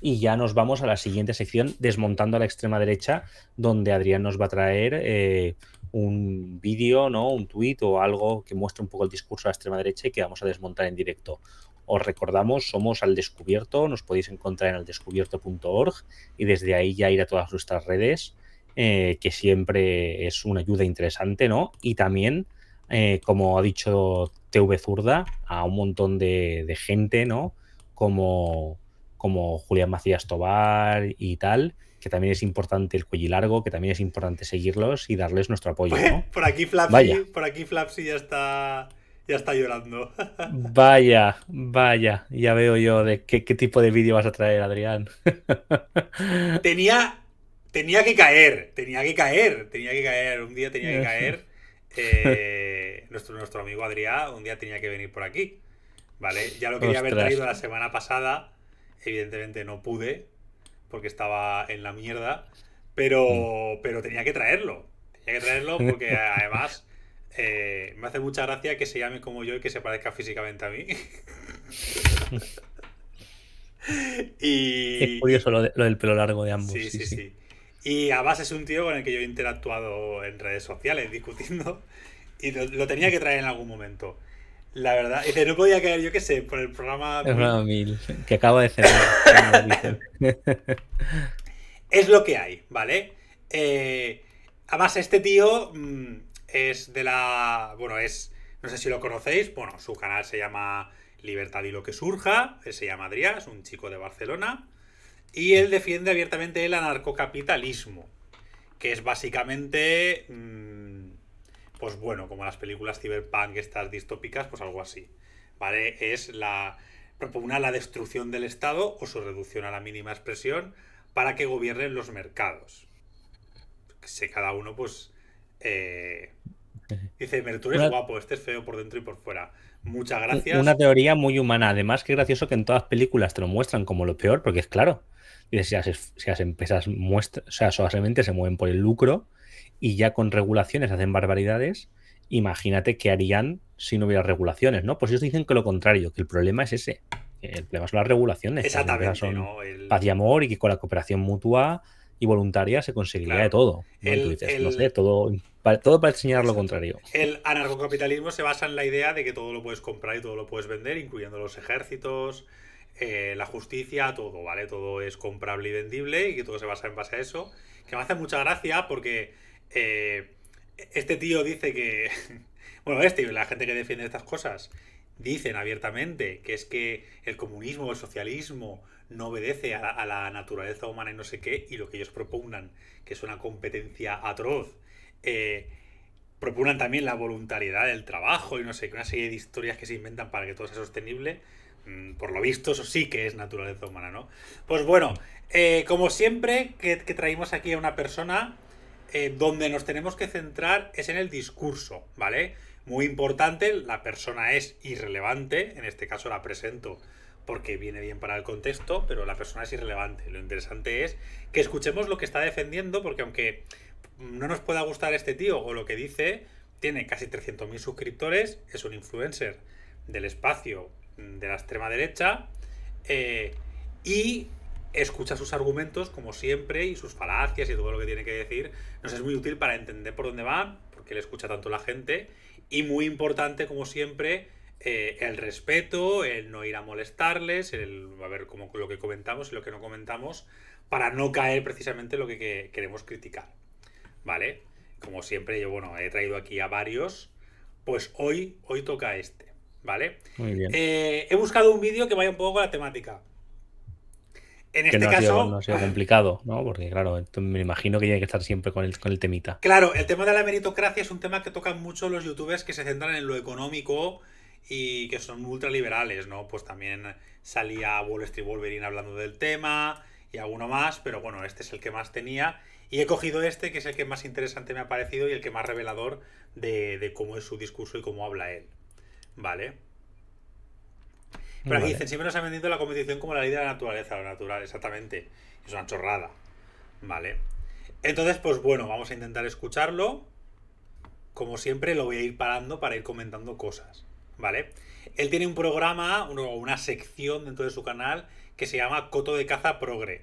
Y ya nos vamos a la siguiente sección, desmontando a la extrema derecha, donde Adrián nos va a traer eh, un vídeo, ¿no? un tuit o algo que muestre un poco el discurso de la extrema derecha y que vamos a desmontar en directo. Os recordamos, somos al descubierto, nos podéis encontrar en aldescubierto.org y desde ahí ya ir a todas nuestras redes, eh, que siempre es una ayuda interesante, ¿no? Y también, eh, como ha dicho TV Zurda, a un montón de, de gente, ¿no? Como como Julián Macías Tobar y tal, que también es importante el cuello largo, que también es importante seguirlos y darles nuestro apoyo. Pues, por aquí Flapsy, por aquí ya está ya está llorando. Vaya, vaya, ya veo yo de qué, tipo de vídeo vas a traer, Adrián. Tenía, tenía que caer, tenía que caer, tenía que caer, un día tenía que caer. Eh, nuestro, nuestro amigo Adrián un día tenía que venir por aquí. Vale, ya lo quería haber traído la semana pasada Evidentemente no pude, porque estaba en la mierda, pero, mm. pero tenía que traerlo. Tenía que traerlo porque además eh, me hace mucha gracia que se llame como yo y que se parezca físicamente a mí. y... Es curioso lo, del pelo largo de ambos. Sí, sí, sí. Y Abbas es un tío con el que yo he interactuado en redes sociales discutiendo y lo tenía que traer en algún momento. La verdad, dice, no podía caer, yo qué sé, por el programa. El programa 1000, que acabo de cerrar. es lo que hay, ¿vale? Eh, además, este tío mm, es de la. Bueno, es. No sé si lo conocéis. Bueno, su canal se llama Libertad y lo que surja. Él se llama Adrián, es un chico de Barcelona. Y él defiende abiertamente el anarcocapitalismo, que es básicamente. Mm, pues bueno, como las películas cyberpunk, estas distópicas, pues algo así. ¿Vale? Es la una la destrucción del Estado o su reducción a la mínima expresión para que gobiernen los mercados. cada uno, pues. Eh, dice, Mertur es guapo, este es feo por dentro y por fuera. Muchas gracias. Una teoría muy humana. Además, qué gracioso que en todas películas te lo muestran como lo peor, porque es claro. dice si las, empresas muestran, o sea, solamente se mueven por el lucro, y ya con regulaciones hacen barbaridades, imagínate qué harían si no hubiera regulaciones, ¿no? Pues ellos dicen que lo contrario, que el problema es ese. el problema son las regulaciones. Exactamente. Paz y amor y que con la cooperación mutua y voluntaria se conseguiría de todo. ¿no? sé, todo, para, todo para enseñar lo contrario. El anarcocapitalismo se basa en la idea de que todo lo puedes comprar y todo lo puedes vender, incluyendo los ejércitos, eh, la justicia, todo, ¿vale? Todo es comprable y vendible y que todo se basa en base a eso. Que me hace mucha gracia porque eh, este tío dice que. Bueno, este y la gente que defiende estas cosas dicen abiertamente que es que el comunismo, o el socialismo, no obedece a la, naturaleza humana y no sé qué, y lo que ellos propugnan, que es una competencia atroz, eh, propugnan también la voluntariedad del trabajo y no sé qué, una serie de historias que se inventan para que todo sea sostenible. Mm, por lo visto, eso sí que es naturaleza humana, ¿no? Pues bueno, eh, como siempre, que, que traímos aquí a una persona eh, donde nos tenemos que centrar es en el discurso, ¿vale? Muy importante, la persona es irrelevante, en este caso la presento porque viene bien para el contexto, pero la persona es irrelevante. Lo interesante es que escuchemos lo que está defendiendo, porque aunque no nos pueda gustar este tío o lo que dice, tiene casi 300.000 suscriptores, es un influencer del espacio mm, de la extrema derecha, eh, y escucha sus argumentos como siempre y sus falacias y todo lo que tiene que decir. Nos es muy útil para entender por dónde va, porque le escucha tanto la gente. Y muy importante, como siempre, eh, el respeto, el no ir a molestarles, el a ver como lo que comentamos y lo que no comentamos, para no caer precisamente lo que, queremos criticar. ¿Vale? Como siempre, yo bueno, he traído aquí a varios. Pues hoy, hoy toca este, ¿vale? Muy bien. Eh, he buscado un vídeo que vaya un poco con la temática en este caso. no ha complicado, ¿no? Porque, claro, me imagino que hay que estar siempre con el, con el temita. Claro, el tema de la meritocracia es un tema que tocan mucho los youtubers que se centran en lo económico y que son ultraliberales, ¿no? Pues también salía Wall Street Wolverine hablando del tema y alguno más, pero bueno, este es el que más tenía. Y he cogido este, que es el que más interesante me ha parecido y el que más revelador de, de cómo es su discurso y cómo habla él. ¿Vale? Pero dicen, siempre nos han vendido la competición como la ley de la naturaleza, lo natural, exactamente. Es una chorrada. Vale. Entonces, pues bueno, vamos a intentar escucharlo. Como siempre, lo voy a ir parando para ir comentando cosas. ¿Vale? Él tiene un programa, una sección dentro de su canal que se llama Coto de Caza Progre.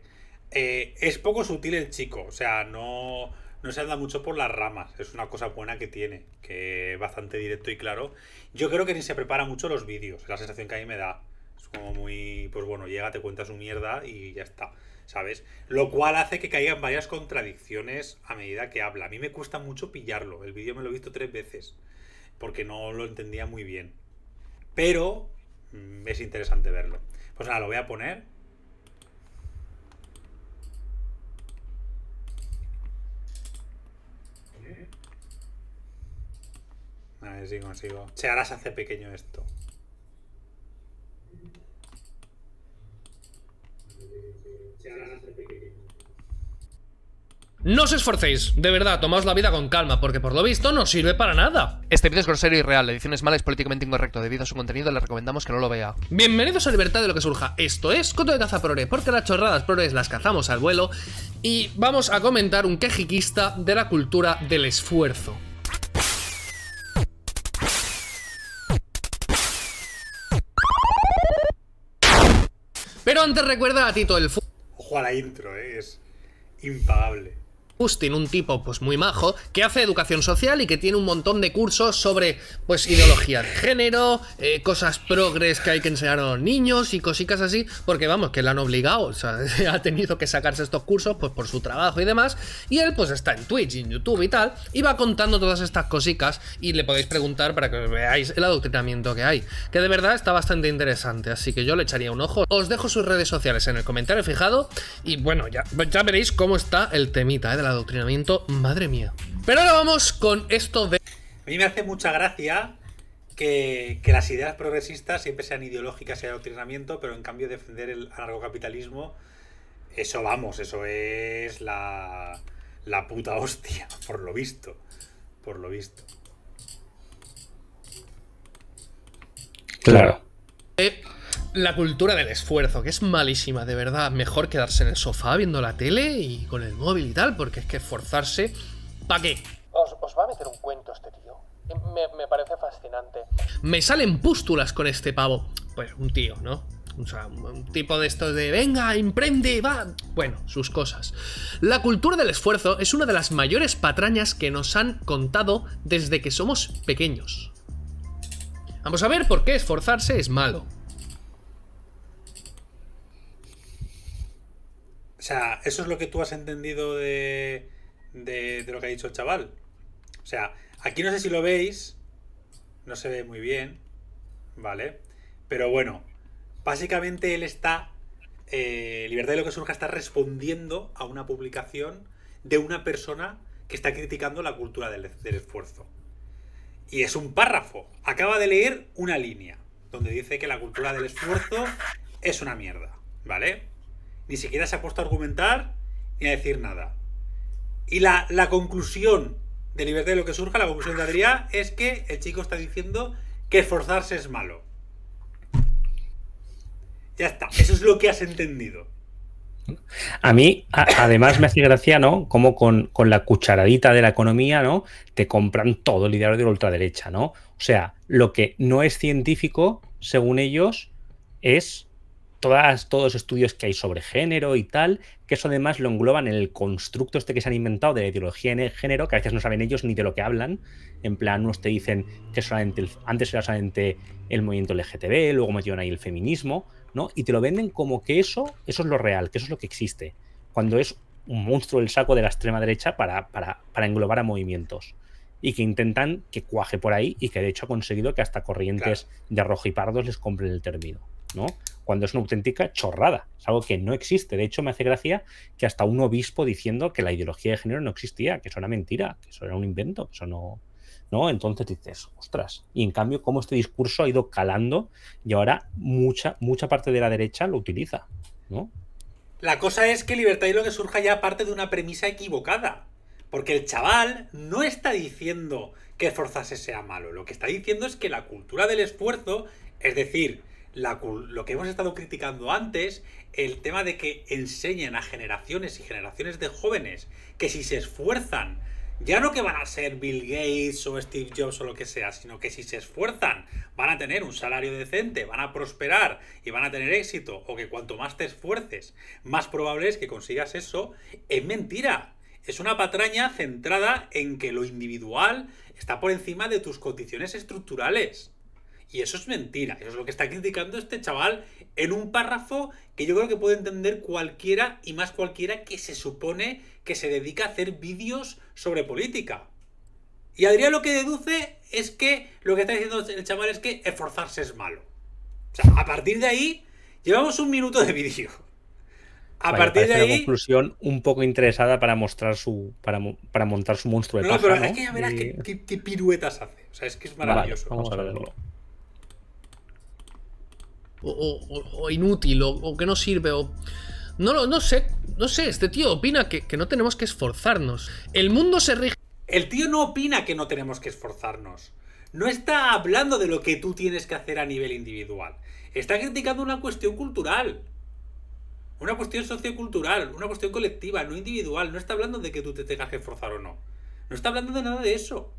Eh, es poco sutil el chico, o sea, no, no se anda mucho por las ramas. Es una cosa buena que tiene, que es bastante directo y claro. Yo creo que ni se prepara mucho los vídeos, la sensación que a mí me da. Es como muy, pues bueno, llega, te cuenta su mierda y ya está, ¿sabes? Lo cual hace que caigan varias contradicciones a medida que habla. A mí me cuesta mucho pillarlo, el vídeo me lo he visto tres veces, porque no lo entendía muy bien. Pero mm, es interesante verlo. Pues nada, lo voy a poner. A ver si consigo. se ahora se hace pequeño esto. No os esforcéis, de verdad, tomaos la vida con calma, porque por lo visto no sirve para nada. Este vídeo es grosero y real, la edición es mala, es políticamente incorrecto. Debido a su contenido, le recomendamos que no lo vea. Bienvenidos a Libertad de lo que surja. Esto es Coto de Caza Prore, porque las chorradas prores las cazamos al vuelo. Y vamos a comentar un quejiquista de la cultura del esfuerzo. Pero antes recuerda a Tito el Fu Ojo la intro, ¿eh? es impagable. Justin, un tipo pues muy majo, que hace educación social y que tiene un montón de cursos sobre pues ideología de género, eh, cosas progres que hay que enseñar a los niños y cositas así, porque vamos, que le han obligado, o sea, ha tenido que sacarse estos cursos pues por su trabajo y demás, y él pues está en Twitch y en YouTube y tal, y va contando todas estas cositas y le podéis preguntar para que veáis el adoctrinamiento que hay, que de verdad está bastante interesante, así que yo le echaría un ojo. Os dejo sus redes sociales en el comentario fijado y bueno, ya, ya veréis cómo está el temita, ¿eh? adoctrinamiento, madre mía. Pero ahora vamos con esto de... A mí me hace mucha gracia que, que las ideas progresistas siempre sean ideológicas y adoctrinamiento, pero en cambio defender el anarcocapitalismo, eso vamos, eso es la, la puta hostia, por lo visto. Por lo visto. Claro. Eh, la cultura del esfuerzo, que es malísima, de verdad. Mejor quedarse en el sofá viendo la tele y con el móvil y tal, porque es que esforzarse. ¿Para qué? Os, va a meter un cuento este tío. Me, parece fascinante. Me salen pústulas con este pavo. Pues un tío, ¿no? O sea, un tipo de estos de venga, emprende, va. Bueno, sus cosas. La cultura del esfuerzo es una de las mayores patrañas que nos han contado desde que somos pequeños. Vamos a ver por qué esforzarse es malo. O sea, eso es lo que tú has entendido de, lo que ha dicho el chaval. O sea, aquí no sé si lo veis, no se ve muy bien, ¿vale? Pero bueno, básicamente él está, eh, Libertad de lo que surja está respondiendo a una publicación de una persona que está criticando la cultura del esfuerzo. Y es un párrafo. Acaba de leer una línea donde dice que la cultura del esfuerzo es una mierda, ¿vale? Ni siquiera se ha puesto a argumentar ni a decir nada. Y la, conclusión de libertad de lo que surja, la conclusión de Adrián, es que el chico está diciendo que esforzarse es malo. Ya está, eso es lo que has entendido. A mí, además, me hace gracia, ¿no? Como con, la cucharadita de la economía, ¿no? Te compran todo el ideario de la ultraderecha, ¿no? O sea, lo que no es científico, según ellos, es todos los estudios que hay sobre género y tal, que eso además lo engloban en el constructo este que se han inventado de ideología en el género, que a veces no saben ellos ni de lo que hablan. En plan, unos te dicen que solamente antes era solamente el movimiento LGTB, luego metieron ahí el feminismo, ¿no? Y te lo venden como que eso, eso es lo real, que eso es lo que existe. Cuando es un monstruo el saco de la extrema derecha para, englobar a movimientos y que intentan que cuaje por ahí y que de hecho ha conseguido que hasta corrientes de rojo y pardos les compren el término. Cuando es una auténtica chorrada, es algo que no existe. De hecho, me hace gracia que hasta un obispo diciendo que la ideología de género no existía, que eso era mentira, que eso era un invento, eso no, ¿no? Entonces dices, ostras. Y en cambio, cómo este discurso ha ido calando y ahora mucha, mucha parte de la derecha lo utiliza, La cosa es que libertad y lo que surja ya parte de una premisa equivocada. Porque el chaval no está diciendo que esforzarse sea malo. Lo que está diciendo es que la cultura del esfuerzo, es decir, lo que hemos estado criticando antes, el tema de que enseñen a generaciones y generaciones de jóvenes que si se esfuerzan, ya no que van a ser Bill Gates o Steve Jobs o lo que sea, sino que si se esfuerzan van a tener un salario decente, van a prosperar y van a tener éxito, o que cuanto más te esfuerces, más probable es que consigas eso, es mentira. Es una patraña centrada en que lo individual está por encima de tus condiciones estructurales. Y eso es mentira, eso es lo que está criticando este chaval en un párrafo que yo creo que puede entender cualquiera y más cualquiera que se supone que se dedica a hacer vídeos sobre política. Y Adrián lo que deduce es que lo que está diciendo el chaval es que esforzarse es malo. O sea, a partir de ahí llevamos un minuto de vídeo. A partir de ahí. Una conclusión un poco interesada para mostrar su. para, para montar su monstruo de no, pero es que ya verás qué, piruetas hace. O sea, es que es maravilloso. vamos a verlo o, inútil, o, que no sirve, o... No, no sé, no sé, este tío opina que, que no tenemos que esforzarnos. El mundo se rige... El tío no opina que no tenemos que esforzarnos. No está hablando de lo que tú tienes que hacer a nivel individual. Está criticando una cuestión cultural. Una cuestión sociocultural, una cuestión colectiva, no individual. No está hablando de que tú te tengas que esforzar o no. No está hablando de nada de eso.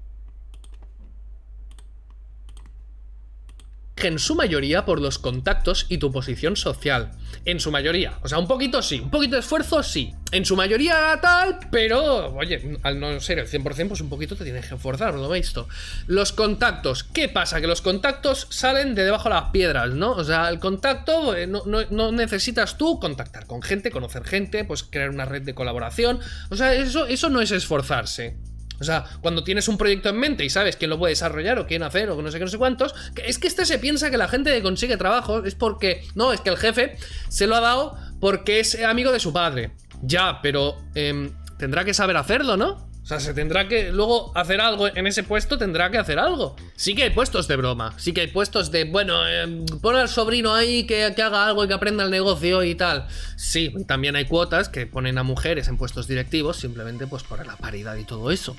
en su mayoría por los contactos y tu posición social. En su mayoría. O sea, un poquito sí, un poquito de esfuerzo sí. En su mayoría tal, pero, oye, al no ser el 100%, pues un poquito te tienes que esforzar, ¿no veis esto? Los contactos. ¿Qué pasa? Que los contactos salen de debajo de las piedras, ¿no? O sea, el contacto, eh, no, necesitas tú contactar con gente, conocer gente, pues crear una red de colaboración. O sea, eso, eso no es esforzarse. O sea, cuando tienes un proyecto en mente y sabes quién lo puede desarrollar o quién hacer o no sé qué, no sé cuántos, es que este se piensa que la gente que consigue trabajo es porque, no, es que el jefe se lo ha dado porque es amigo de su padre. Ya, pero em, tendrá que saber hacerlo, ¿no? O sea, se tendrá que luego hacer algo. En ese puesto tendrá que hacer algo. Sí que hay puestos de broma. Sí que hay puestos de, bueno, em, poner al sobrino ahí que, haga algo y que aprenda el negocio y tal. Sí, también hay cuotas que ponen a mujeres en puestos directivos simplemente pues por la paridad y todo eso.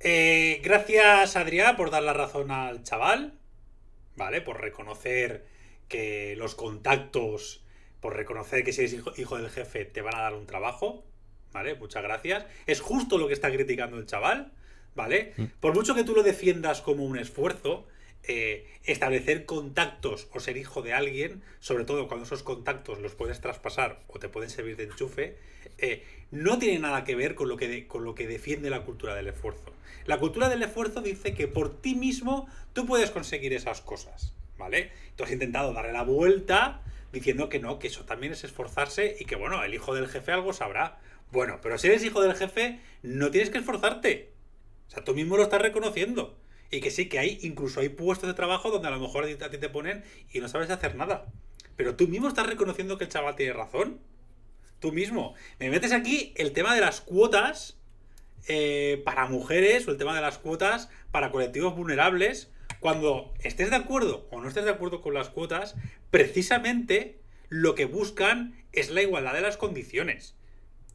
Eh, gracias, Adrián, por dar la razón al chaval. ¿Vale? Por reconocer que los contactos, por reconocer que si eres hijo del jefe te van a dar un trabajo. ¿vale? Muchas gracias. Es justo lo que está criticando el chaval, ¿vale? Mm. Por mucho que tú lo defiendas como un esfuerzo, eh, establecer contactos o ser hijo de alguien, sobre todo cuando esos contactos los puedes traspasar o te pueden servir de enchufe, eh, no tiene nada que ver con lo que, con lo que defiende la cultura del esfuerzo. La cultura del esfuerzo dice que por ti mismo tú puedes conseguir esas cosas, ¿vale? Tú has intentado darle la vuelta diciendo que no, que eso también es esforzarse y que bueno, el hijo del jefe algo sabrá. Bueno, pero si eres hijo del jefe, no tienes que esforzarte. O sea, tú mismo lo estás reconociendo. Y que sí, que hay, incluso hay puestos de trabajo donde a lo mejor a ti te ponen y no sabes hacer nada. Pero tú mismo estás reconociendo que el chaval tiene razón. Tú mismo. Me metes aquí el tema de las cuotas eh, para mujeres o el tema de las cuotas para colectivos vulnerables. Cuando estés de acuerdo o no estés de acuerdo con las cuotas, precisamente lo que buscan es la igualdad de las condiciones.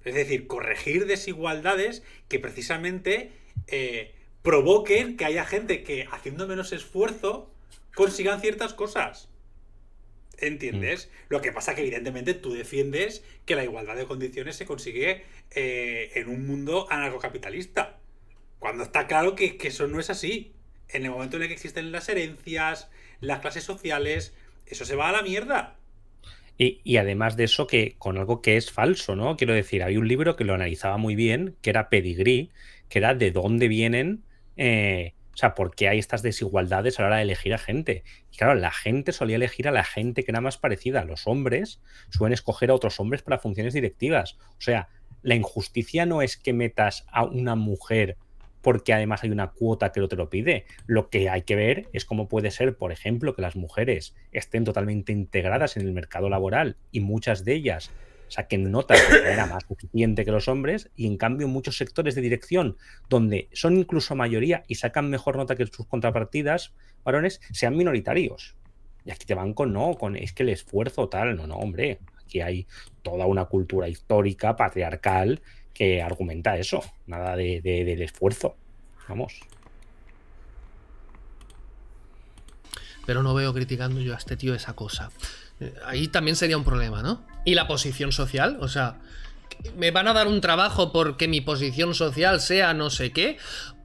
Es decir, corregir desigualdades que precisamente eh, provoquen que haya gente que haciendo menos esfuerzo consigan ciertas cosas. ¿Entiendes? Mm. Lo que pasa que evidentemente tú defiendes que la igualdad de condiciones se consigue eh, en un mundo anarcocapitalista. Cuando está claro que, que, eso no es así. En el momento en el que existen las herencias, las clases sociales, eso se va a la mierda. Y, además de eso, que con algo que es falso, ¿no? Quiero decir, hay un libro que lo analizaba muy bien, que era Pedigree, que era de dónde vienen, eh, o sea, por qué hay estas desigualdades a la hora de elegir a gente. Y claro, la gente solía elegir a la gente que era más parecida. Los hombres suelen escoger a otros hombres para funciones directivas. O sea, la injusticia no es que metas a una mujer porque además hay una cuota que no te lo pide. Lo que hay que ver es cómo puede ser, por ejemplo, que las mujeres estén totalmente integradas en el mercado laboral y muchas de ellas saquen notas de manera más suficiente que los hombres y en cambio muchos sectores de dirección donde son incluso mayoría y sacan mejor nota que sus contrapartidas varones sean minoritarios. Y aquí te van con no, con es que el esfuerzo tal, no, no, hombre, aquí hay toda una cultura histórica, patriarcal, que argumenta eso, nada de, del esfuerzo. Vamos. Pero no veo criticando yo a este tío esa cosa. Eh, ahí también sería un problema, ¿no? Y la posición social, o sea, ¿me van a dar un trabajo porque mi posición social sea no sé qué?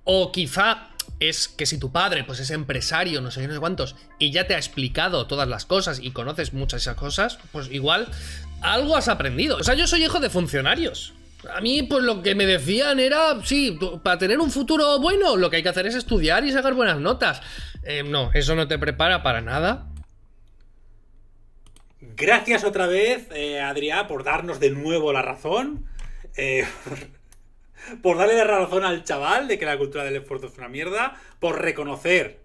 O quizá es que si tu padre pues es empresario, no sé, no sé cuántos, y ya te ha explicado todas las cosas y conoces muchas de esas cosas, pues igual algo has aprendido. O sea, yo soy hijo de funcionarios. A mí, pues lo que me decían era, sí, para tener un futuro bueno, lo que hay que hacer es estudiar y sacar buenas notas. Eh, no, eso no te prepara para nada. Gracias otra vez, eh, Adrián, por darnos de nuevo la razón. Eh, por darle la razón al chaval de que la cultura del esfuerzo es una mierda. Por reconocer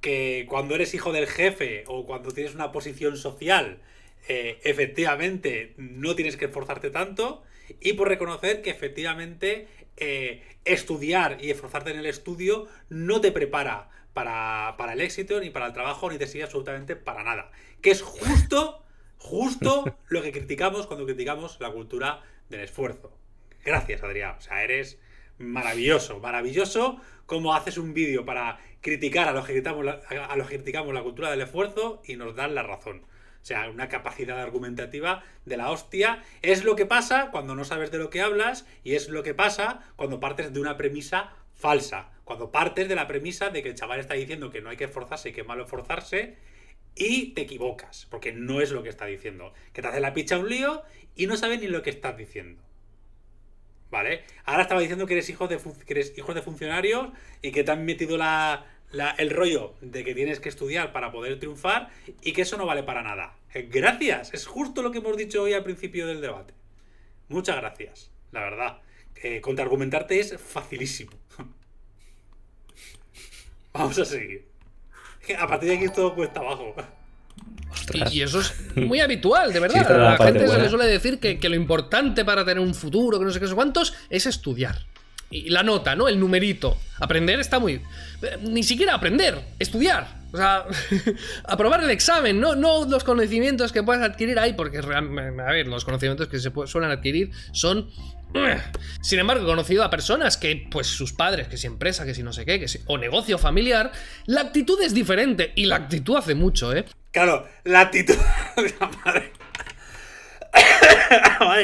que cuando eres hijo del jefe o cuando tienes una posición social, eh, efectivamente no tienes que esforzarte tanto y por reconocer que efectivamente eh, estudiar y esforzarte en el estudio no te prepara para, el éxito, ni para el trabajo, ni te sirve absolutamente para nada. Que es justo, justo lo que criticamos cuando criticamos la cultura del esfuerzo. Gracias, Adrián. O sea, eres maravilloso, maravilloso como haces un vídeo para criticar a los, que criticamos a los que criticamos la cultura del esfuerzo y nos dan la razón. O sea, una capacidad argumentativa de la hostia. Es lo que pasa cuando no sabes de lo que hablas y es lo que pasa cuando partes de una premisa falsa. Cuando partes de la premisa de que el chaval está diciendo que no hay que esforzarse y que es malo esforzarse y te equivocas, porque no es lo que está diciendo. Que te hace la picha un lío y no sabes ni lo que estás diciendo. ¿Vale? Ahora estaba diciendo que eres hijo de, que eres hijo de funcionarios y que te han metido la, el rollo de que tienes que estudiar para poder triunfar y que eso no vale para nada. Eh, gracias, es justo lo que hemos dicho hoy al principio del debate. Muchas gracias, la verdad. Eh, contraargumentarte es facilísimo. Vamos a seguir. A partir de aquí todo cuesta abajo. Y eso es muy habitual, de verdad. la, gente se le suele decir que, que, lo importante para tener un futuro, que no sé qué, sé cuántos, es estudiar y la nota, ¿no? El numerito. Aprender está muy... Eh, ni siquiera aprender, estudiar. O sea, aprobar el examen, ¿no? no los conocimientos que puedes adquirir ahí, porque a ver, los conocimientos que se suelen adquirir son eh. sin embargo, he conocido a personas que, pues sus padres, que si empresa, que si no sé qué, que si, o negocio familiar, la actitud es diferente y la actitud hace mucho, ¿eh? Claro, la actitud... la madre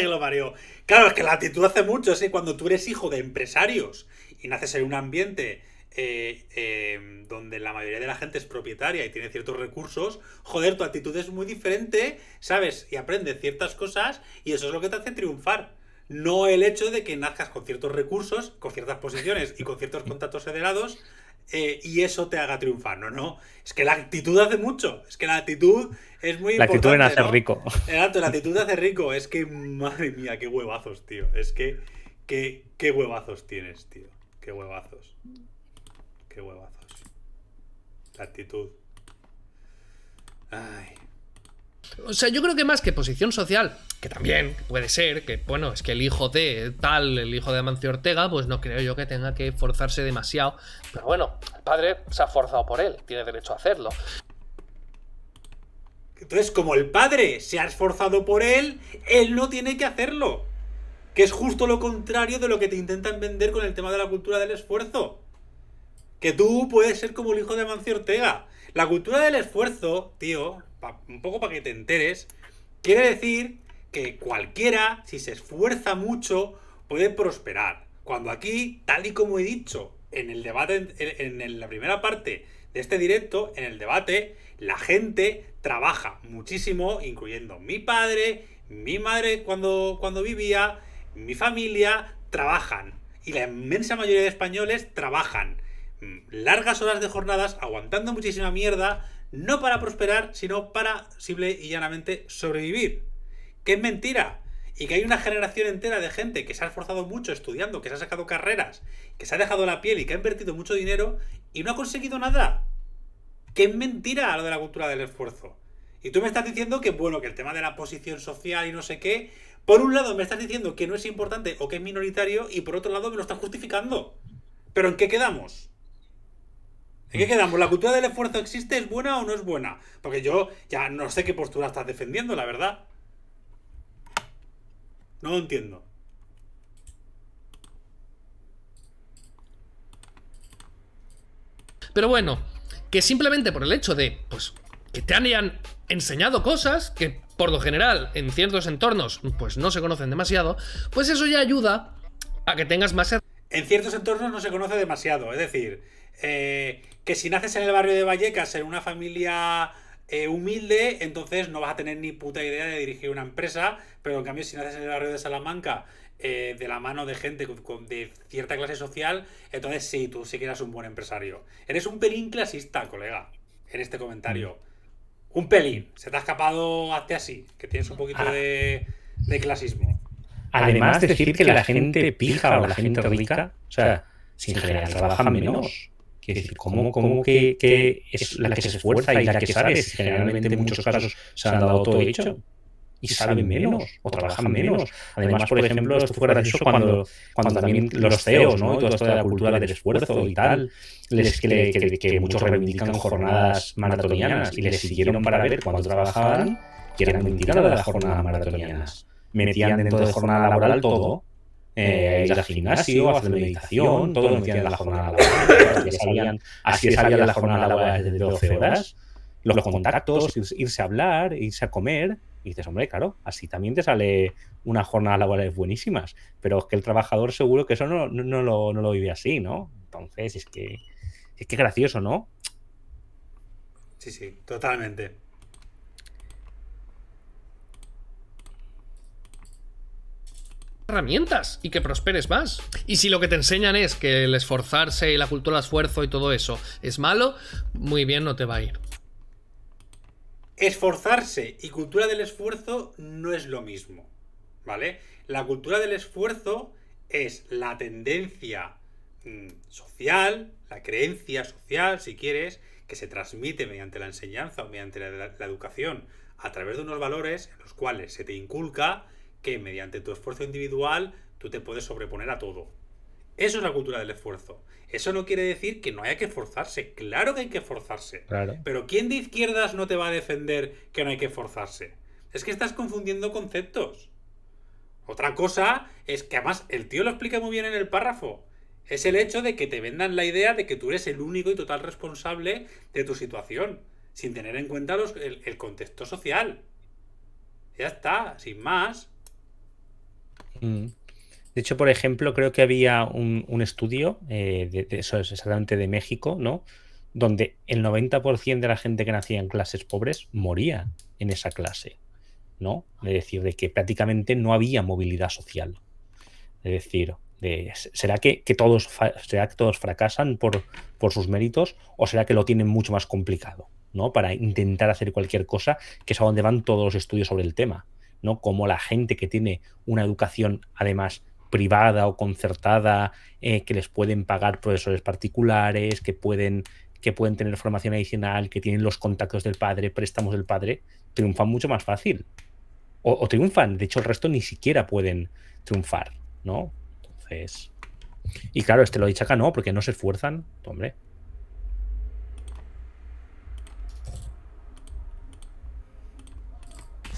lo parió. Claro, es que la actitud hace mucho, es cuando tú eres hijo de empresarios y naces en un ambiente eh, eh, donde la mayoría de la gente es propietaria y tiene ciertos recursos, joder, tu actitud es muy diferente, ¿sabes? Y aprendes ciertas cosas y eso es lo que te hace triunfar. No el hecho de que nazcas con ciertos recursos, con ciertas posiciones y con ciertos contactos federados eh, y eso te haga triunfar, ¿no? ¿no? Es que la actitud hace mucho, es que la actitud es muy importante. La actitud en hacer rico. Exacto, la actitud hace rico, es que, madre mía, qué huevazos, tío, es que, qué, qué huevazos tienes, tío, qué huevazos, qué huevazos. La actitud. Ay. O sea, yo creo que más que posición social, que también puede ser, que bueno, es que el hijo de tal, el hijo de Amancio Ortega, pues no creo yo que tenga que forzarse demasiado. Pero bueno, el padre se ha forzado por él, tiene derecho a hacerlo. Entonces, como el padre se ha esforzado por él, él no tiene que hacerlo. Que es justo lo contrario de lo que te intentan vender con el tema de la cultura del esfuerzo. Que tú puedes ser como el hijo de Amancio Ortega. La cultura del esfuerzo, tío, un poco para que te enteres, quiere decir que cualquiera, si se esfuerza mucho, puede prosperar. Cuando aquí, tal y como he dicho en el debate, en, la primera parte de este directo, en el debate, la gente trabaja muchísimo, incluyendo mi padre, mi madre cuando, cuando vivía, mi familia, trabajan. Y la inmensa mayoría de españoles trabajan mm, largas horas de jornadas, aguantando muchísima mierda, no para prosperar, sino para simple y llanamente sobrevivir. Que es mentira. Y que hay una generación entera de gente que se ha esforzado mucho estudiando, que se ha sacado carreras, que se ha dejado la piel y que ha invertido mucho dinero y no ha conseguido nada. Que es mentira lo de la cultura del esfuerzo. Y tú me estás diciendo que, bueno, que el tema de la posición social y no sé qué, por un lado me estás diciendo que no es importante o que es minoritario y por otro lado me lo estás justificando. Pero ¿en qué quedamos? qué quedamos? ¿La cultura del esfuerzo existe? ¿Es buena o no es buena? Porque yo ya no sé qué postura estás defendiendo, la verdad. No lo entiendo. Pero bueno, que simplemente por el hecho de, pues, que te hayan enseñado cosas que por lo general en ciertos entornos, pues no se conocen demasiado, pues eso ya ayuda a que tengas más en ciertos entornos no se conoce demasiado. Es decir, eh, que si naces en el barrio de Vallecas, en una familia eh, humilde, entonces no vas a tener ni puta idea de dirigir una empresa, pero en cambio si naces en el barrio de Salamanca, eh, de la mano de gente de cierta clase social, entonces sí, tú sí que eres un buen empresario. Eres un pelín clasista, colega, en este comentario. Mm. Un pelín. Se te ha escapado hazte así, que tienes un poquito de clasismo. Además, de decir que la gente pija o la gente rica, o sea, si en general trabajan menos. decir, ¿cómo, que, es la que se esfuerza y la que sabe? Generalmente en muchos casos se han dado todo hecho y saben menos o trabajan menos. Además, por ejemplo, esto fue eso cuando, cuando también los CEOs, e e ¿no? todo esto la cultura del esfuerzo y tal, les, que, muchos reivindican jornadas maratonianas y les siguieron para ver cuando trabajaban que eran reivindicadas de las jornadas maratonianas metían dentro de jornada laboral todo. Eh, eh, ir al gimnasio, hacer meditación, todo lo metían en la jornada laboral. así, salían, así salía la jornada laboral de 12 horas. Los contactos, irse a hablar, irse a comer. Y dices, hombre, claro, así también te sale unas jornadas laborales buenísimas. Pero es que el trabajador seguro que eso no, no, lo, no lo vive así, ¿no? Entonces, es que es que gracioso, ¿no? Sí, sí, totalmente. herramientas y que prosperes más. Y si lo que te enseñan es que el esforzarse y la cultura del esfuerzo y todo eso es malo, muy bien no te va a ir. Esforzarse y cultura del esfuerzo no es lo mismo, ¿vale? La cultura del esfuerzo es la tendencia mm, social, la creencia social, si quieres, que se transmite mediante la enseñanza o mediante la educación a través de unos valores en los cuales se te inculca que mediante tu esfuerzo individual tú te puedes sobreponer a todo. Eso es la cultura del esfuerzo. Eso no quiere decir que no haya que esforzarse. Claro que hay que esforzarse. Pero ¿quién de izquierdas no te va a defender que no hay que esforzarse? Es que estás confundiendo conceptos. Otra cosa es que además el tío lo explica muy bien en el párrafo. Es el hecho de que te vendan la idea de que tú eres el único y total responsable de tu situación, sin tener en cuenta el contexto social. Ya está, sin más. Mm. De hecho, por ejemplo, creo que había un, estudio, eh, de, eso es exactamente de México, ¿no? Donde el 90% de la gente que nacía en clases pobres moría en esa clase, ¿no? Es decir, de que prácticamente no había movilidad social. Es decir, ¿será que, todos será actos fracasan por, por sus méritos o será que lo tienen mucho más complicado, ¿no? Para intentar hacer cualquier cosa, que es a donde van todos los estudios sobre el tema. ¿no? Como la gente que tiene una educación, además, privada o concertada, eh, que les pueden pagar profesores particulares, que pueden, que pueden tener formación adicional, que tienen los contactos del padre, préstamos del padre, triunfan mucho más fácil. O, triunfan, de hecho el resto ni siquiera pueden triunfar, ¿no? Entonces... Y claro, este lo he dicho acá no, porque no se esfuerzan, hombre.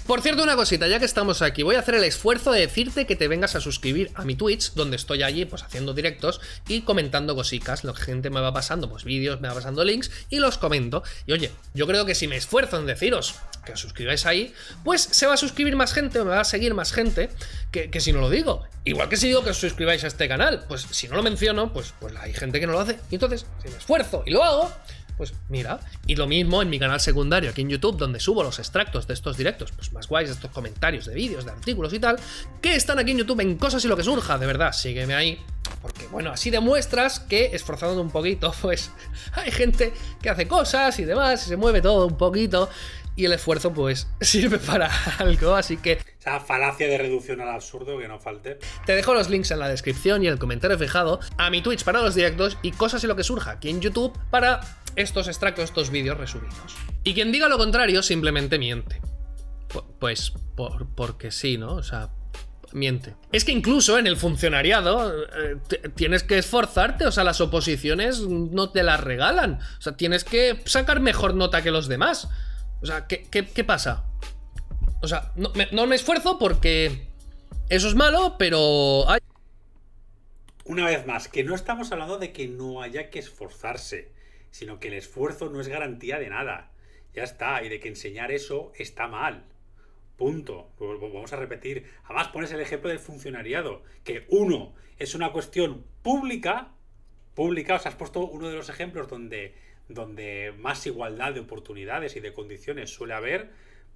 Por cierto, una cosita, ya que estamos aquí, voy a hacer el esfuerzo de decirte que te vengas a suscribir a mi Twitch, donde estoy allí, pues haciendo directos y comentando cositas. que gente me va pasando, pues vídeos, me va pasando links y los comento. Y oye, yo creo que si me esfuerzo en deciros que os suscribáis ahí, pues se va a suscribir más gente o me va a seguir más gente que, si no lo digo. Igual que si digo que os suscribáis a este canal, pues si no lo menciono, pues, pues hay gente que no lo hace. Y entonces, si me esfuerzo y lo hago, pues mira. Y lo mismo en mi canal secundario aquí en YouTube, donde subo los extractos de estos directos, pues más guays, de estos comentarios de vídeos, de artículos y tal, que están aquí en YouTube en cosas y lo que surja, de verdad, sígueme ahí. Porque bueno, así demuestras que esforzándote un poquito, pues hay gente que hace cosas y demás, y se mueve todo un poquito y el esfuerzo pues sirve para algo, así que... O sea, falacia de reducción al absurdo que no falte. Te dejo los links en la descripción y el comentario fijado a mi Twitch para los directos y cosas y lo que surja aquí en YouTube para estos extractos, estos vídeos resumidos. Y quien diga lo contrario simplemente miente. pues porque sí, ¿no? O sea, miente. Es que incluso en el funcionariado eh, tienes que esforzarte, o sea, las oposiciones no te las regalan. O sea, tienes que sacar mejor nota que los demás. O sea, ¿qué, pasa? O sea, no me, no me, esfuerzo porque eso es malo, pero... Una vez más, que no estamos hablando de que no haya que esforzarse, sino que el esfuerzo no es garantía de nada. Ya está, y de que enseñar eso está mal. Punto. Vamos a repetir. Además pones el ejemplo del funcionariado, que uno es una cuestión pública, pública, os has puesto uno de los ejemplos donde donde más igualdad de oportunidades y de condiciones suele haber,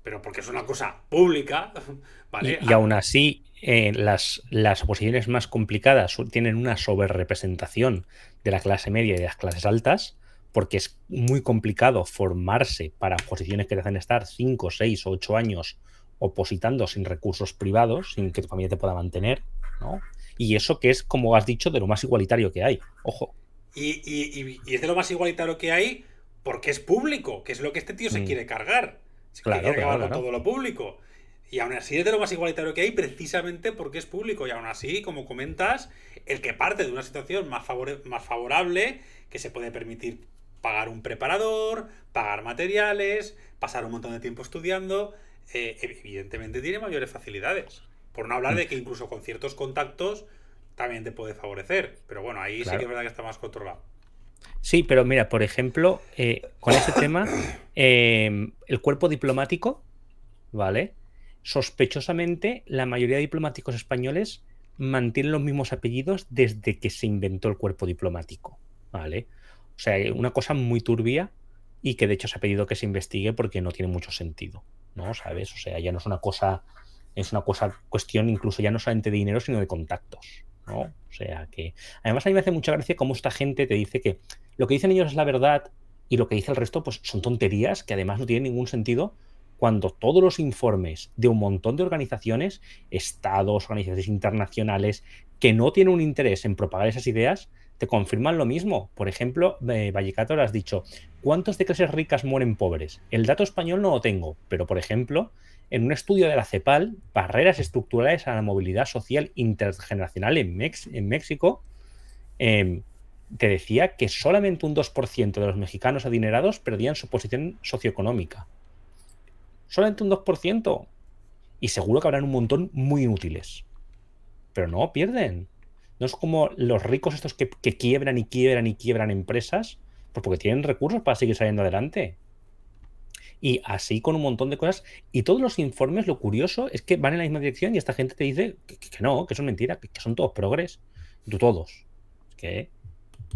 pero porque es una cosa pública, ¿vale? Y, aún así, en eh, las, las oposiciones más complicadas tienen una representación de la clase media y de las clases altas, porque es muy complicado formarse para posiciones que te hacen estar 5, 6 o 8 años opositando sin recursos privados, sin que tu familia te pueda mantener, ¿no? Y eso que es, como has dicho, de lo más igualitario que hay. Ojo. Y, es de lo más igualitario que hay porque es público, que es lo que este tío se mm. quiere cargar. Se claro, quiere claro, todo lo público. Y aún así es de lo más igualitario que hay precisamente porque es público. Y aún así, como comentas, el que parte de una situación más, más favorable, que se puede permitir pagar un preparador, pagar materiales, pasar un montón de tiempo estudiando, eh, evidentemente tiene mayores facilidades. Por no hablar mm. de que incluso con ciertos contactos también te puede favorecer. Pero bueno, ahí sí que es verdad que está más controlado. Sí, pero mira, por ejemplo, eh, con ese tema, eh, el cuerpo diplomático, ¿vale? Sospechosamente, la mayoría de diplomáticos españoles mantienen los mismos apellidos desde que se inventó el cuerpo diplomático, ¿vale? O sea, una cosa muy turbia y que de hecho se ha pedido que se investigue porque no tiene mucho sentido, ¿no? ¿Sabes? O sea, ya no es una cosa, es una cosa, cuestión incluso ya no solamente de dinero, sino de contactos, o sea que. Además, a mí me hace mucha gracia cómo esta gente te dice que lo que dicen ellos es la verdad y lo que dice el resto, pues son tonterías que además no tienen ningún sentido cuando todos los informes de un montón de organizaciones, estados, organizaciones internacionales, que no tienen un interés en propagar esas ideas, confirman lo mismo. Por ejemplo, eh, Vallecato lo has dicho, ¿cuántos de clases ricas mueren pobres? El dato español no lo tengo, pero por ejemplo, en un estudio de la CEPAL, Barreras estructurales a la movilidad social intergeneracional en, en México, em, te decía que solamente un 2% de los mexicanos adinerados perdían su posición socioeconómica. Solamente un 2%. Y seguro que habrán un montón muy inútiles. Pero no, pierden. No es como los ricos estos que, quiebran y quiebran y quiebran empresas, pues porque tienen recursos para seguir saliendo adelante. Y así con un montón de cosas. Y todos los informes, lo curioso es que van en la misma dirección y esta gente te dice que, no, que son mentiras, que, son todos progres. todos.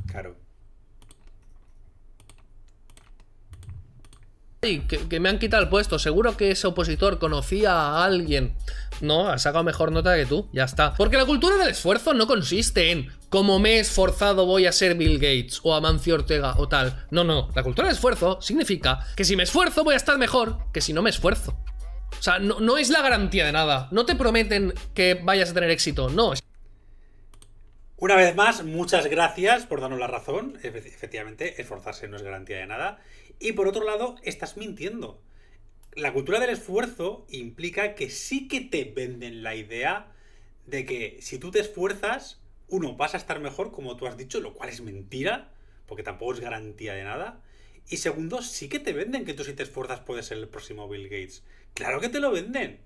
Claro. que, me han quitado el puesto. Seguro que ese opositor conocía a alguien. No, ha sacado mejor nota que tú. Ya está. Porque la cultura del esfuerzo no consiste en como me he esforzado voy a ser Bill Gates o Amancio Ortega o tal. No, no. La cultura del esfuerzo significa que si me esfuerzo voy a estar mejor que si no me esfuerzo. O sea, no, no es la garantía de nada. No te prometen que vayas a tener éxito. No, una vez más, muchas gracias por darnos la razón. Efectivamente, esforzarse no es garantía de nada. Y por otro lado, estás mintiendo. La cultura del esfuerzo implica que sí que te venden la idea de que si tú te esfuerzas, uno, vas a estar mejor, como tú has dicho, lo cual es mentira, porque tampoco es garantía de nada. Y segundo, sí que te venden que tú si te esfuerzas puedes ser el próximo Bill Gates. Claro que te lo venden.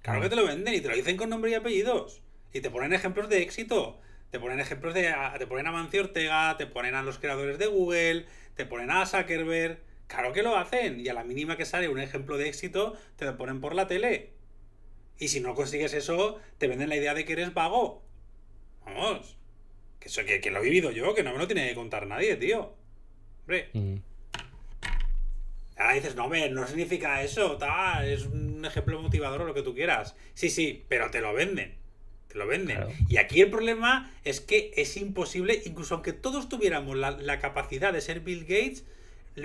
Claro que te lo venden y te lo dicen con nombre y apellidos. Y te ponen ejemplos de éxito. Te ponen ejemplos de. Ah, te ponen a Mancio Ortega, te ponen a los creadores de Google, te ponen a Zuckerberg. Claro que lo hacen. Y a la mínima que sale un ejemplo de éxito, te lo ponen por la tele. Y si no consigues eso, te venden la idea de que eres vago. Vamos. Que, eso, que, lo he vivido yo, que no me lo tiene que contar nadie, tío. Hombre. Mm. Ahora dices, no, hombre, no significa eso, tal. Es un ejemplo motivador o lo que tú quieras. Sí, sí, pero te lo venden lo venden. Y aquí el problema es que es imposible, incluso aunque todos tuviéramos la, capacidad de ser Bill Gates,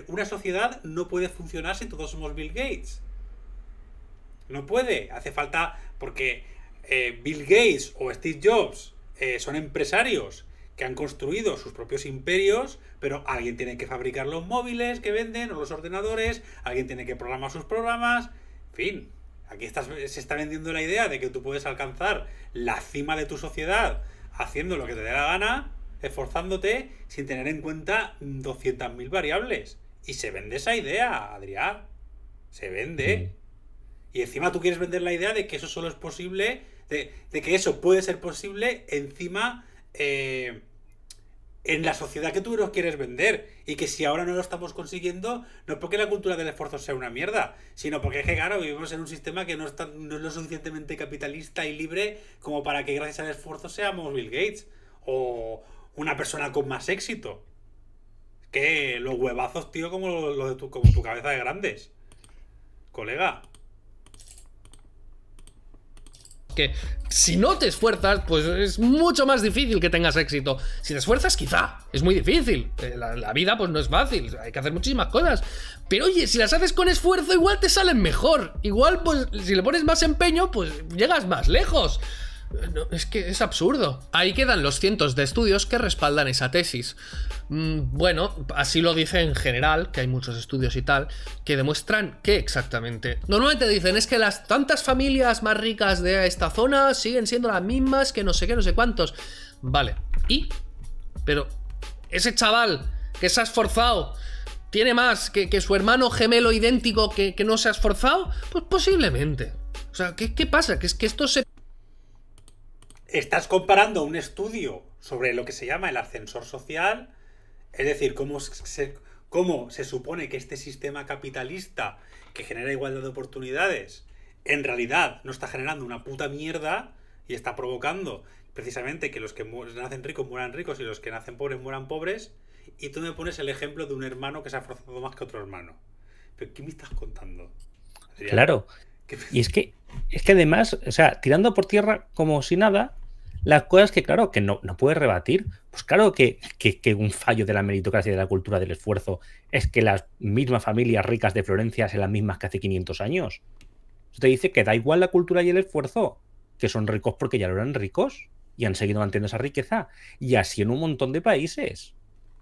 una sociedad no puede funcionar si todos somos Bill Gates. No puede. Hace falta porque eh, Bill Gates o Steve Jobs eh, son empresarios que han construido sus propios imperios, pero alguien tiene que fabricar los móviles que venden o los ordenadores, alguien tiene que programar sus programas, fin. Aquí se está vendiendo la idea de que tú puedes alcanzar la cima de tu sociedad haciendo lo que te dé la gana, esforzándote sin tener en cuenta 200.000 variables. Y se vende esa idea, Adrián. Se vende. Y encima tú quieres vender la idea de que eso solo es posible, de, que eso puede ser posible encima... Eh, en la sociedad que tú nos quieres vender. Y que si ahora no lo estamos consiguiendo, no es porque la cultura del esfuerzo sea una mierda, sino porque es que, claro, vivimos en un sistema que no, es lo suficientemente capitalista y libre como para que gracias al esfuerzo seamos Bill Gates o una persona con más éxito. Que los huevazos, tío, como, de tu, como tu cabeza de grandes. Colega que si no te esfuerzas, pues es mucho más difícil que tengas éxito. Si te esfuerzas, quizá, es muy difícil. Eh, la, vida, pues no es fácil, hay que hacer muchísimas cosas. Pero oye, si las haces con esfuerzo, igual te salen mejor. Igual, pues si le pones más empeño, pues llegas más lejos es que es absurdo. Ahí quedan los cientos de estudios que respaldan esa tesis. Mm, bueno, así lo dice en general, que hay muchos estudios y tal, que demuestran que exactamente. Normalmente dicen es que las tantas familias más ricas de esta zona siguen siendo las mismas que no sé qué, no sé cuántos. Vale, ¿y? Pero ese chaval que se ha esforzado tiene más que, su hermano gemelo idéntico que, no se ha esforzado, pues posiblemente. O sea, ¿qué, ¿qué, pasa? Que es que esto se estás comparando un estudio sobre lo que se llama el ascensor social, es decir, cómo se, cómo se supone que este sistema capitalista que genera igualdad de oportunidades en realidad no está generando una puta mierda y está provocando precisamente que los que nacen ricos mueran ricos y los que nacen pobres mueran pobres. Y tú me pones el ejemplo de un hermano que se ha forzado más que otro hermano. ¿Pero qué me estás contando? Claro, y es que, es que además, o sea, tirando por tierra como si nada, las cosas que, claro, que no, no puedes rebatir. Pues claro que, que, un fallo de la meritocracia y de la cultura del esfuerzo es que las mismas familias ricas de Florencia sean las mismas que hace 500 años. Eso te dice que da igual la cultura y el esfuerzo, que son ricos porque ya lo eran ricos y han seguido manteniendo esa riqueza. Y así en un montón de países.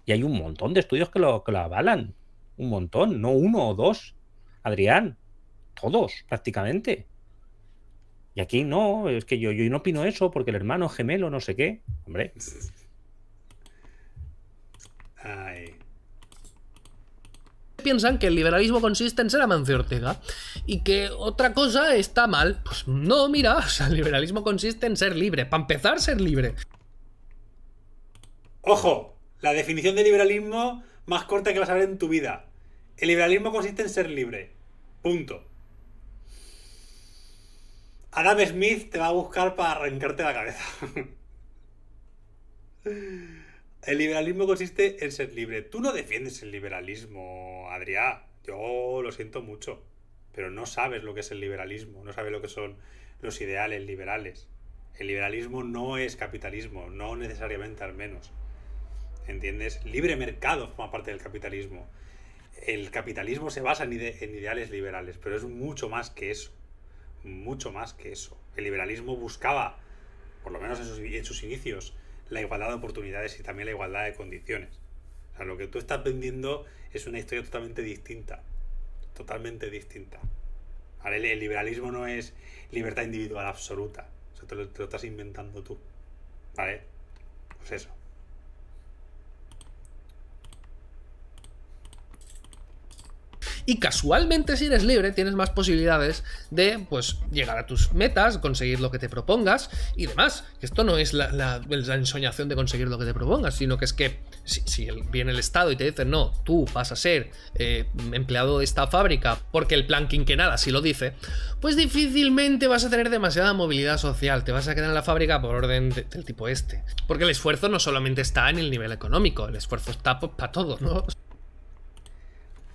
Y hay un montón de estudios que que lo avalan. Un montón, no uno o dos. Adrián, todos prácticamente. Y aquí no, es que yo, no opino eso porque el hermano gemelo, no sé qué. Hombre. Piensan que el liberalismo consiste en ser Amancio Ortega y que otra cosa está mal. Pues no, mira, el liberalismo consiste en ser libre. Para empezar, ser libre. Ojo, la definición de liberalismo más corta que vas a ver en tu vida. El liberalismo consiste en ser libre. Punto. Adam Smith te va a buscar para arrancarte la cabeza. El liberalismo consiste en ser libre. Tú no defiendes el liberalismo, Adrián. Yo lo siento mucho. Pero no sabes lo que es el liberalismo, no sabes lo que son los ideales liberales. El liberalismo no es capitalismo, no necesariamente al menos. ¿Entiendes? Libre mercado forma parte del capitalismo. El capitalismo se basa en, en ideales liberales, pero es mucho más que eso mucho más que eso. El liberalismo buscaba, por lo menos en sus, inicios, la igualdad de oportunidades y también la igualdad de condiciones. O lo que tú estás vendiendo es una historia totalmente distinta. Totalmente distinta. El liberalismo no es libertad individual absoluta. Eso te lo, te lo estás inventando tú. ¿Vale? Pues eso. Y casualmente si eres libre tienes más posibilidades de pues llegar a tus metas, conseguir lo que te propongas y demás. esto no es la, ensoñación de conseguir lo que te propongas, sino que es que si, viene el Estado y te dice no, tú vas a ser eh, empleado de esta fábrica porque el plan quinquenal así lo dice, pues difícilmente vas a tener demasiada movilidad social, te vas a quedar en la fábrica por orden del tipo este. Porque el esfuerzo no solamente está en el nivel económico, el esfuerzo está para pues, todos. ¿no?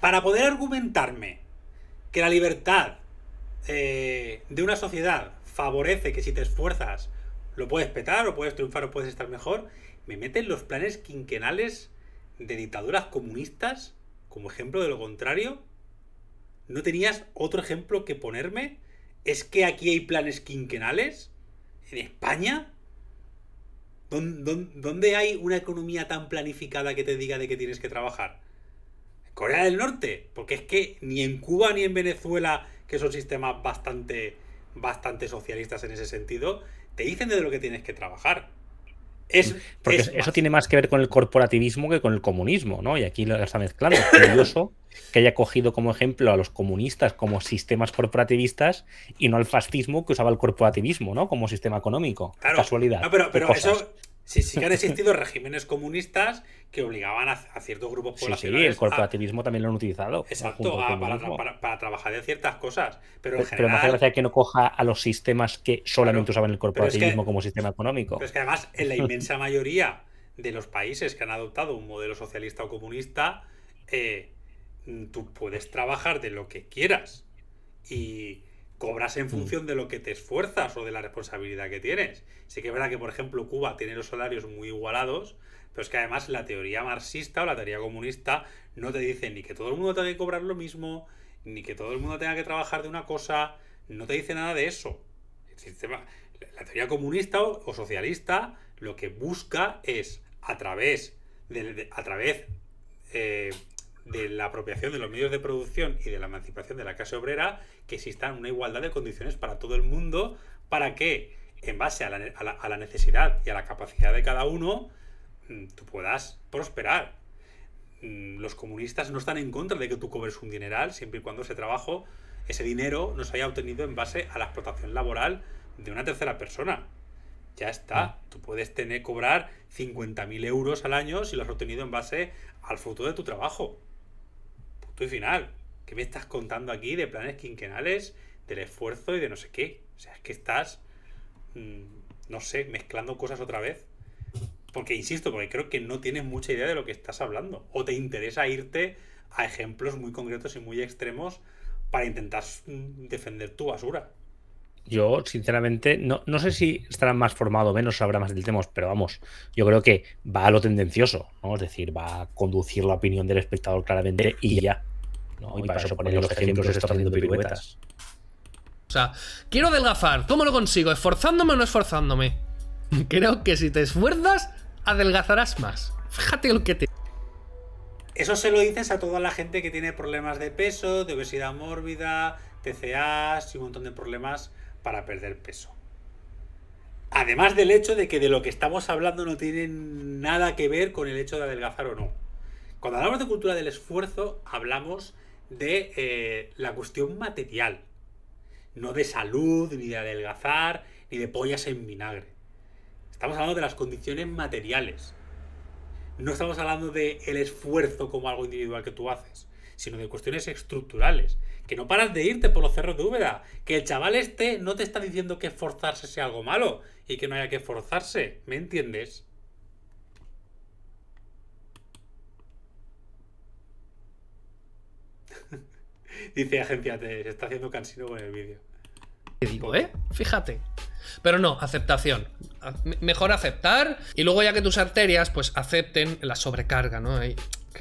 Para poder argumentarme que la libertad eh, de una sociedad favorece que si te esfuerzas lo puedes petar, o puedes triunfar, o puedes estar mejor, me meten los planes quinquenales de dictaduras comunistas como ejemplo de lo contrario. ¿No tenías otro ejemplo que ponerme? ¿Es que aquí hay planes quinquenales? ¿En España? ¿Dónde hay una economía tan planificada que te diga de que tienes que trabajar? Corea del Norte, porque es que ni en Cuba ni en Venezuela, que son sistemas bastante, bastante socialistas en ese sentido, te dicen de lo que tienes que trabajar. Es, porque eso tiene más que ver con el corporativismo que con el comunismo, ¿no? Y aquí lo está mezclando. Es curioso que haya cogido como ejemplo a los comunistas como sistemas corporativistas y no al fascismo que usaba el corporativismo, ¿no? Como sistema económico. Claro. Casualidad. No, pero, pero eso, Sí, sí que han existido regímenes comunistas que obligaban a, ciertos grupos sí, Sí, el corporativismo también lo han utilizado. Exacto, para, trabajar de ciertas cosas. Pero, en general... pero me gracia que no coja a los sistemas que solamente usaban el corporativismo como sistema económico. Pero es que además, en la inmensa mayoría de los países que han adoptado un modelo socialista o comunista, eh, tú puedes trabajar de lo que quieras. Y cobras en mm. función de lo que te esfuerzas o de la responsabilidad que tienes. Sí que es verdad que, por ejemplo, Cuba tiene los salarios muy igualados, pero es que además la teoría marxista o la teoría comunista no te dice ni que todo el mundo tenga que cobrar lo mismo, ni que todo el mundo tenga que trabajar de una cosa, no te dice nada de eso. la teoría comunista o, socialista lo que busca es, a través a través eh, de la apropiación de los medios de producción y de la emancipación de la clase obrera, que exista una igualdad de condiciones para todo el mundo, para que, en base a la, a la, necesidad y a la capacidad de cada uno, mm, tú puedas prosperar. Mm, los comunistas no están en contra de que tú cobres un dineral, siempre y cuando ese trabajo, ese dinero, no se haya obtenido en base a la explotación laboral de una tercera persona. Ya está, mm. tú puedes tener, cobrar 50.000 euros al año si lo has obtenido en base al fruto de tu trabajo. Tú y final. ¿Qué me estás contando aquí de planes quinquenales, del esfuerzo y de no sé qué? O sea, es que estás, mm, no sé, mezclando cosas otra vez. Porque, insisto, porque creo que no tienes mucha idea de lo que estás hablando. O te interesa irte a ejemplos muy concretos y muy extremos para intentar mm, defender tu basura yo sinceramente no, sé si estará más formado o menos, habrá más del tema, pero vamos, yo creo que va a lo tendencioso, ¿no? Es decir, va a conducir la opinión del espectador claramente y ya. Y, para, eso los ejemplos de está haciendo piruetas. O sea, quiero adelgazar, ¿cómo lo consigo? ¿Esforzándome o no esforzándome? Creo que si te esfuerzas, adelgazarás más. Fíjate lo que te... Eso se lo dices a toda la gente que tiene problemas de peso, de obesidad mórbida, TCAs y un montón de problemas para perder peso. Además del hecho de que de lo que estamos hablando no tiene nada que ver con el hecho de adelgazar o no. Cuando hablamos de cultura del esfuerzo, hablamos de eh, la cuestión material, no de salud, ni de adelgazar, ni de pollas en vinagre. Estamos hablando de las condiciones materiales. No estamos hablando del el esfuerzo como algo individual que tú haces, sino de cuestiones estructurales, que no paras de irte por los cerros de Úbeda, que el chaval este no te está diciendo que esforzarse sea algo malo y que no haya que esforzarse, ¿me entiendes? Dice agencia, te se está haciendo cansino con el vídeo. ¿Qué digo, ¿eh? Fíjate. Pero no, aceptación. Mejor aceptar y luego ya que tus arterias pues acepten la sobrecarga, ¿no? Ahí.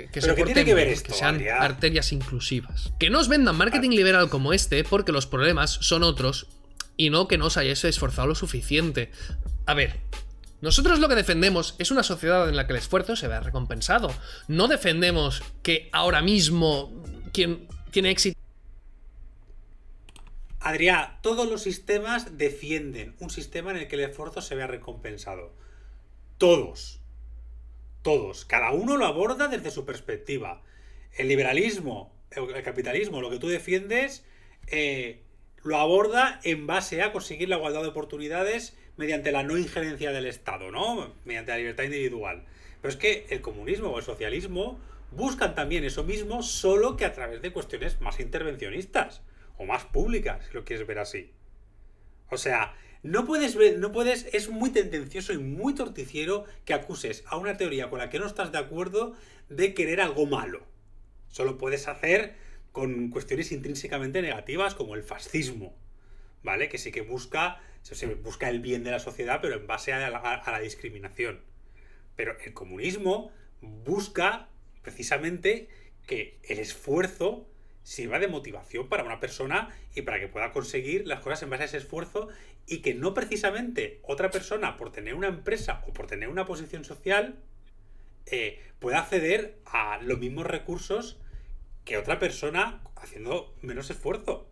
Que, tiene que ver esto? sean arterias inclusivas. Que no os vendan marketing liberal como este porque los problemas son otros y no que no os hayáis esforzado lo suficiente. A ver, nosotros lo que defendemos es una sociedad en la que el esfuerzo se vea recompensado. No defendemos que ahora mismo quien tiene éxito... Adrián, todos los sistemas defienden un sistema en el que el esfuerzo se vea recompensado. Todos. Todos. Cada uno lo aborda desde su perspectiva. El liberalismo, el, capitalismo, lo que tú defiendes, eh, lo aborda en base a conseguir la igualdad de oportunidades mediante la no injerencia del Estado, ¿no? Mediante la libertad individual. Pero es que el comunismo o el socialismo buscan también eso mismo, solo que a través de cuestiones más intervencionistas o más públicas, si lo quieres ver así. O sea, no puedes ver, no puedes, es muy tendencioso y muy torticiero que acuses a una teoría con la que no estás de acuerdo de querer algo malo. Solo puedes hacer con cuestiones intrínsecamente negativas como el fascismo, ¿vale? Que sí que busca, se busca el bien de la sociedad, pero en base a la discriminación. Pero el comunismo busca precisamente que el esfuerzo sirva de motivación para una persona y para que pueda conseguir las cosas en base a ese esfuerzo y que no precisamente otra persona, por tener una empresa o por tener una posición social, eh, pueda acceder a los mismos recursos que otra persona haciendo menos esfuerzo.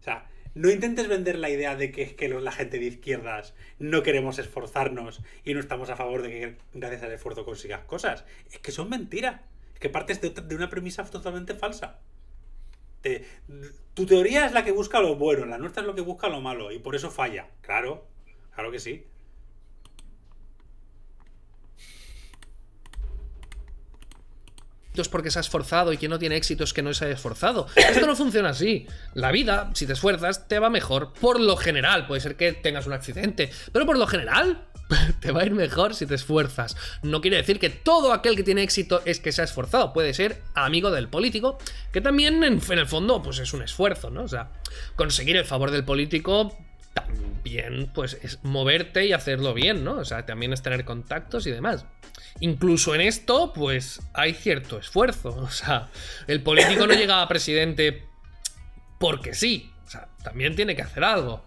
O sea, no intentes vender la idea de que, que la gente de izquierdas no queremos esforzarnos y no estamos a favor de que gracias al esfuerzo consigas cosas. Es que son mentiras. Es que partes de, de una premisa totalmente falsa tu teoría es la que busca lo bueno, la nuestra es lo que busca lo malo y por eso falla. Claro, claro que sí. porque se ha esforzado y quien no tiene éxito es que no se ha esforzado. Esto no funciona así. La vida, si te esfuerzas, te va mejor. Por lo general, puede ser que tengas un accidente, pero por lo general, te va a ir mejor si te esfuerzas. No quiere decir que todo aquel que tiene éxito es que se ha esforzado. Puede ser amigo del político, que también en, el fondo pues es un esfuerzo, ¿no? O sea, conseguir el favor del político también pues es moverte y hacerlo bien, ¿no? O sea, también es tener contactos y demás. Incluso en esto pues hay cierto esfuerzo. O sea, el político no llega a presidente porque sí. O sea, también tiene que hacer algo.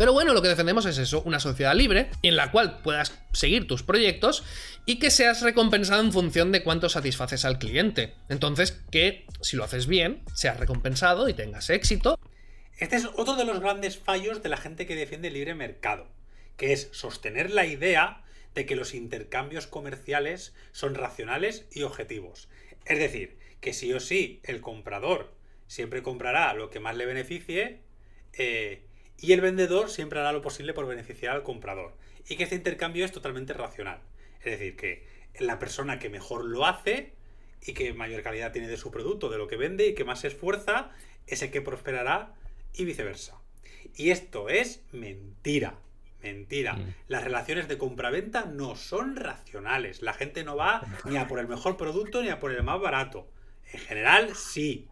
Pero bueno, lo que defendemos es eso, una sociedad libre en la cual puedas seguir tus proyectos y que seas recompensado en función de cuánto satisfaces al cliente. Entonces, que si lo haces bien, seas recompensado y tengas éxito. Este es otro de los grandes fallos de la gente que defiende el libre mercado, que es sostener la idea de que los intercambios comerciales son racionales y objetivos. Es decir, que sí o sí el comprador siempre comprará lo que más le beneficie, eh, y el vendedor siempre hará lo posible por beneficiar al comprador y que este intercambio es totalmente racional. Es decir, que la persona que mejor lo hace y que mayor calidad tiene de su producto, de lo que vende y que más se esfuerza, es el que prosperará y viceversa. Y esto es mentira. Mentira. Mm. Las relaciones de compraventa no son racionales. La gente no va ni a por el mejor producto ni a por el más barato. En general, sí.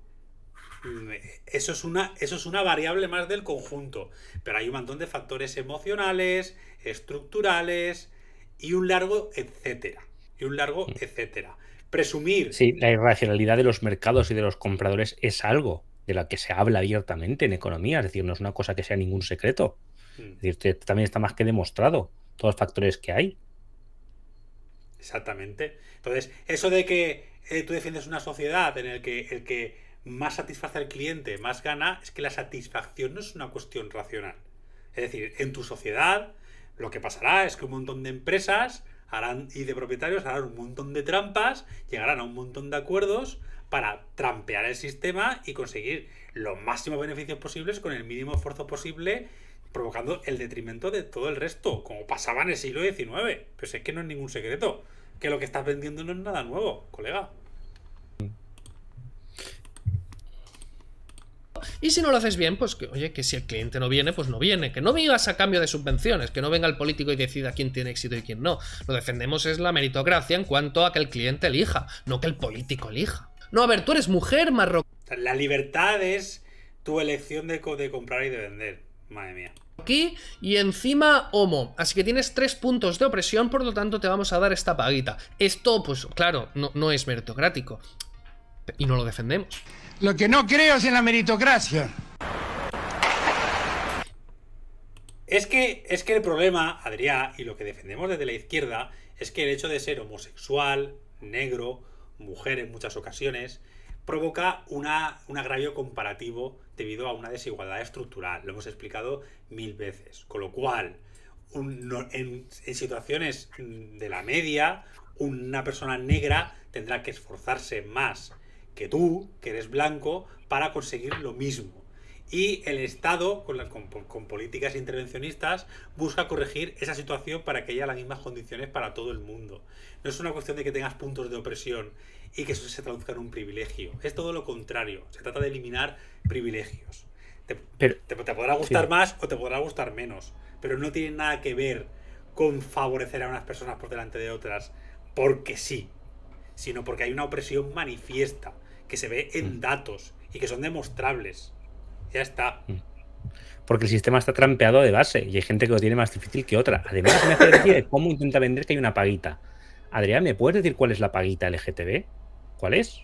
Mm, eso es, una, eso es una variable más del conjunto, pero hay un montón de factores emocionales, estructurales y un largo etcétera. Y un largo mm. etcétera. Presumir. Sí, la irracionalidad de los mercados y de los compradores es algo de la que se habla abiertamente en economía, es decir, no es una cosa que sea ningún secreto. Mm. decir, también está más que demostrado todos los factores que hay. Exactamente. Entonces, eso de que eh, tú defiendes una sociedad en el que el que más satisface al cliente, más gana, es que la satisfacción no es una cuestión racional. Es decir, en tu sociedad lo que pasará es que un montón de empresas harán, y de propietarios harán un montón de trampas, llegarán a un montón de acuerdos para trampear el sistema y conseguir los máximos beneficios posibles con el mínimo esfuerzo posible, provocando el detrimento de todo el resto, como pasaba en el siglo XIX. Pero pues es que no es ningún secreto, que lo que estás vendiendo no es nada nuevo, colega. Y si no lo haces bien, pues que, oye, que si el cliente no viene, pues no viene. Que no vivas a cambio de subvenciones, que no venga el político y decida quién tiene éxito y quién no. Lo defendemos es la meritocracia en cuanto a que el cliente elija, no que el político elija. No, a ver, tú eres mujer marroquí. La libertad es tu elección de, de comprar y de vender. Madre mía aquí y encima homo. Así que tienes tres puntos de opresión, por lo tanto te vamos a dar esta paguita. Esto, pues claro, no, no es meritocrático. Y no lo defendemos. Lo que no creo es en la meritocracia. Es que, es que el problema, Adrián, y lo que defendemos desde la izquierda, es que el hecho de ser homosexual, negro, mujer en muchas ocasiones, provoca una, un agravio comparativo debido a una desigualdad estructural. Lo hemos explicado mil veces. Con lo cual, en, situaciones de la media, una persona negra tendrá que esforzarse más que tú, que eres blanco, para conseguir lo mismo. Y el Estado, con, políticas intervencionistas, busca corregir esa situación para que haya las mismas condiciones para todo el mundo. No es una cuestión de que tengas puntos de opresión y que eso se traduzca en un privilegio. Es todo lo contrario. Se trata de eliminar privilegios. Te, podrá gustar más o te podrá gustar menos, pero no tiene nada que ver con favorecer a unas personas por delante de otras, porque sí, sino porque hay una opresión manifiesta que se ve en mm. datos y que son demostrables. Ya está. Mm. Porque el sistema está trampeado de base y hay gente que lo tiene más difícil que otra. Además, me hace decir cómo intenta vender que hay una paguita. Adrián, ¿me puedes decir cuál es la paguita LGTB? ¿Cuál es?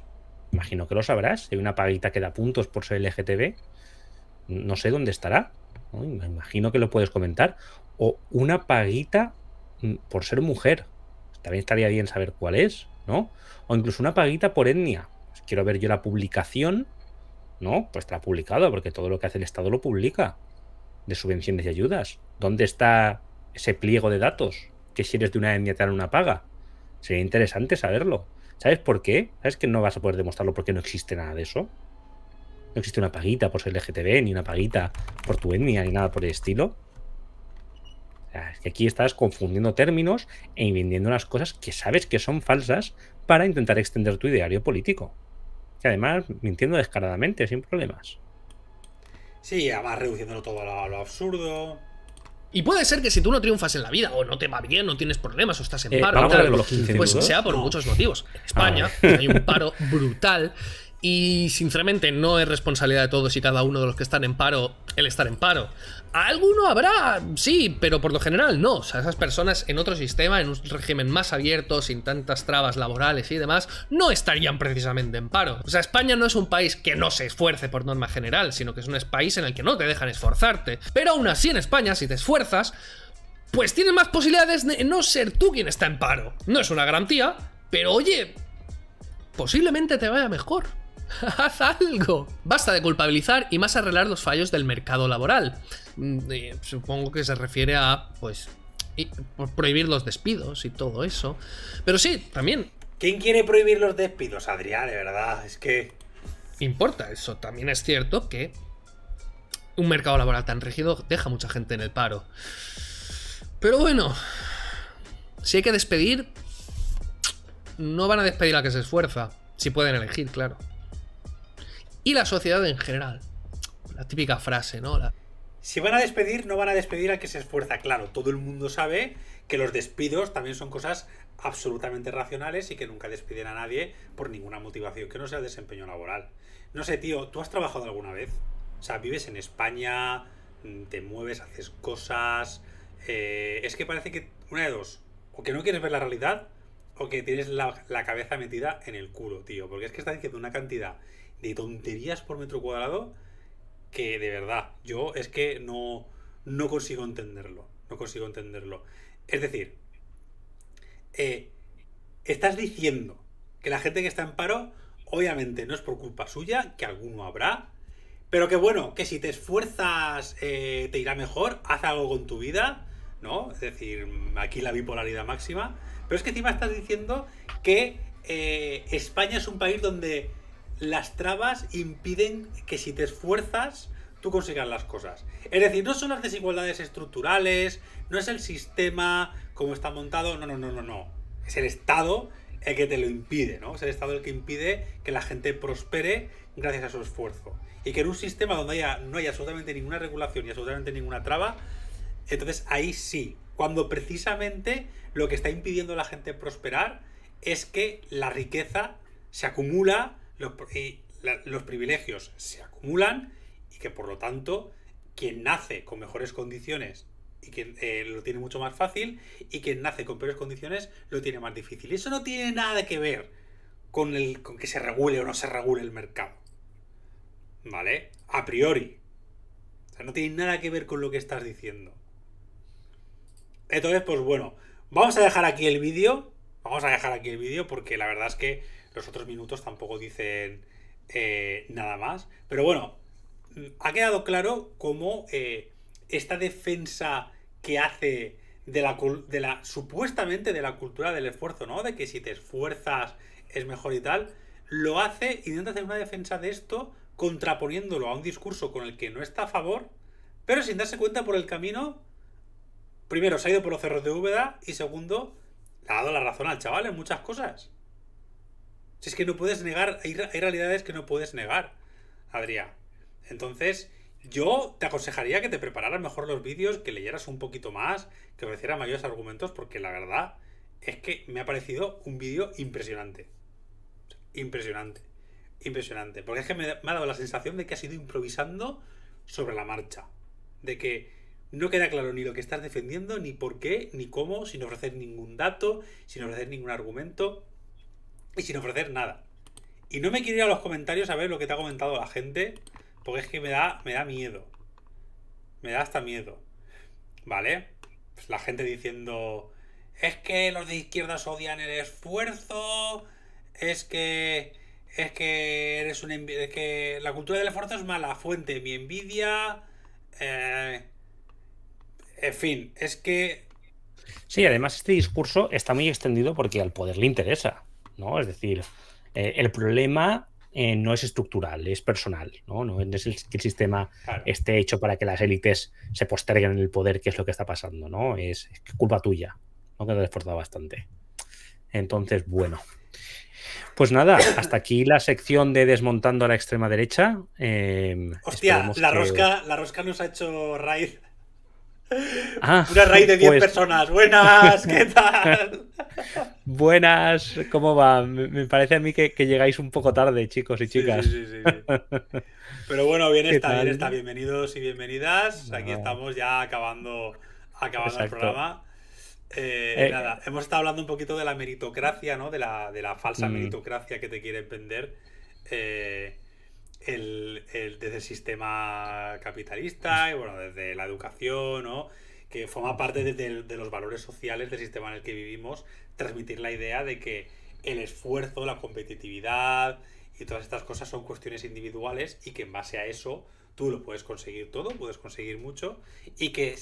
Imagino que lo sabrás. Hay una paguita que da puntos por ser LGTB. No sé dónde estará. Me imagino que lo puedes comentar. O una paguita mm, por ser mujer. También estaría bien saber cuál es, ¿no? O incluso una paguita por etnia quiero ver yo la publicación, ¿no? Pues está publicado, porque todo lo que hace el Estado lo publica, de subvenciones y ayudas. ¿Dónde está ese pliego de datos? Que si eres de una etnia te dan una paga. Sería interesante saberlo. ¿Sabes por qué? ¿Sabes que no vas a poder demostrarlo porque no existe nada de eso? No existe una paguita por ser LGTB, ni una paguita por tu etnia, ni nada por el estilo. es que aquí estás confundiendo términos e inventando unas cosas que sabes que son falsas para intentar extender tu ideario político además mintiendo descaradamente, sin problemas. Sí, además reduciéndolo todo a lo, absurdo. Y puede ser que si tú no triunfas en la vida, o no te va bien, no tienes problemas, o estás en eh, paro, pues sea por muchos motivos. España ah. hay un paro brutal y sinceramente no es responsabilidad de todos y cada uno de los que están en paro el estar en paro. alguno habrá, sí, pero por lo general no. O sea, esas personas en otro sistema, en un régimen más abierto, sin tantas trabas laborales y demás, no estarían precisamente en paro. O sea, España no es un país que no se esfuerce por norma general, sino que es un país en el que no te dejan esforzarte. Pero aún así en España, si te esfuerzas, pues tienes más posibilidades de no ser tú quien está en paro. No es una garantía, pero oye, posiblemente te vaya mejor. haz algo. Basta de culpabilizar y más arreglar los fallos del mercado laboral. Mm, supongo que se refiere a, pues, prohibir los despidos y todo eso. Pero sí, también. ¿Quién quiere prohibir los despidos, Adrián? De verdad, es que... Importa eso. También es cierto que un mercado laboral tan rígido deja mucha gente en el paro. Pero bueno, si hay que despedir, no van a despedir a que se esfuerza, si pueden elegir, claro y la sociedad en general. La típica frase, ¿no? Si van a despedir, no van a despedir al que se esfuerza. Claro, todo el mundo sabe que los despidos también son cosas absolutamente racionales y que nunca despiden a nadie por ninguna motivación que no sea el desempeño laboral. No sé, tío, ¿tú has trabajado alguna vez? O sea, vives en España, te mueves, haces cosas. Eh, es que parece que una de dos, o que no quieres ver la realidad, o que tienes la, cabeza metida en el culo, tío, porque es que está diciendo una cantidad de tonterías por metro cuadrado que de verdad, yo es que no, no consigo entenderlo. No consigo entenderlo. Es decir, eh, estás diciendo que la gente que está en paro, obviamente no es por culpa suya, que alguno habrá, pero que bueno, que si te esfuerzas eh, te irá mejor, haz algo con tu vida, ¿no? Es decir, aquí la bipolaridad máxima. Pero es que encima estás diciendo que eh, España es un país donde las trabas impiden que si te esfuerzas, tú consigas las cosas. Es decir, no son las desigualdades estructurales, no es el sistema como está montado, no, no, no, no, no. Es el Estado el que te lo impide, ¿no? Es el Estado el que impide que la gente prospere gracias a su esfuerzo. Y que en un sistema donde no haya absolutamente ninguna regulación y absolutamente ninguna traba, entonces ahí sí, cuando precisamente lo que está impidiendo a la gente prosperar es que la riqueza se acumula los, privilegios se acumulan y que por lo tanto quien nace con mejores condiciones y que eh, lo tiene mucho más fácil y quien nace con peores condiciones lo tiene más difícil. Eso no tiene nada que ver con, el, con que se regule o no se regule el mercado. ¿Vale? A priori. O sea, no tiene nada que ver con lo que estás diciendo. Entonces, pues bueno, vamos a dejar aquí el vídeo. Vamos a dejar aquí el vídeo porque la verdad es que los otros minutos tampoco dicen eh, nada más. Pero bueno, ha quedado claro cómo eh, esta defensa que hace de la, de la, supuestamente de la cultura del esfuerzo, ¿no? De que si te esfuerzas es mejor y tal, lo hace, intenta hacer una defensa de esto contraponiéndolo a un discurso con el que no está a favor, pero sin darse cuenta por el camino, primero se ha ido por los cerros de Úbeda y segundo, le ha dado la razón al chaval en muchas cosas. Si es que no puedes negar, hay, realidades que no puedes negar, Adrián. Entonces, yo te aconsejaría que te prepararas mejor los vídeos, que leyeras un poquito más, que ofrecieras mayores argumentos, porque la verdad es que me ha parecido un vídeo impresionante. Impresionante. Impresionante. Porque es que me, ha dado la sensación de que has ido improvisando sobre la marcha. De que no queda claro ni lo que estás defendiendo, ni por qué, ni cómo, sin ofrecer ningún dato, sin ofrecer ningún argumento y sin ofrecer nada. Y no me quiero ir a los comentarios a ver lo que te ha comentado la gente, porque es que me da, me da miedo. Me da hasta miedo. ¿Vale? Pues la gente diciendo, es que los de izquierdas odian el esfuerzo, es que es que eres un es que la cultura del esfuerzo es mala fuente mi envidia eh, en fin es que sí además este discurso está muy extendido porque al poder le interesa ¿no? Es decir, eh, el problema eh, no es estructural, es personal, ¿no? No es el, que el sistema esté hecho para que las élites se posterguen en el poder, que es lo que está pasando, ¿no? Es, culpa tuya, ¿no? te has esforzado bastante. Entonces, bueno. Pues nada, hasta aquí la sección de desmontando a la extrema derecha. Eh, Hostia, la, rosca, la rosca nos ha hecho raíz Ah, Una raíz de 10 pues- personas. Buenas, ¿qué tal? Buenas, ¿cómo va? Me parece a mí que, llegáis un poco tarde, chicos y chicas. Sí, sí, sí, Pero bueno, bien está, bien está. Bienvenidos y bienvenidas. Aquí estamos ya acabando, acabando el programa. Eh, eh, nada, hemos estado hablando un poquito de la meritocracia, ¿no? De la, de la falsa mm. meritocracia que te quieren vender. Eh, el, desde el sistema capitalista pues y bueno, desde la educación, que forma parte de, los valores sociales del sistema en el que vivimos, transmitir la idea de que el esfuerzo, la competitividad y todas estas cosas son cuestiones individuales y que en base a eso tú lo puedes conseguir todo, puedes conseguir mucho y que,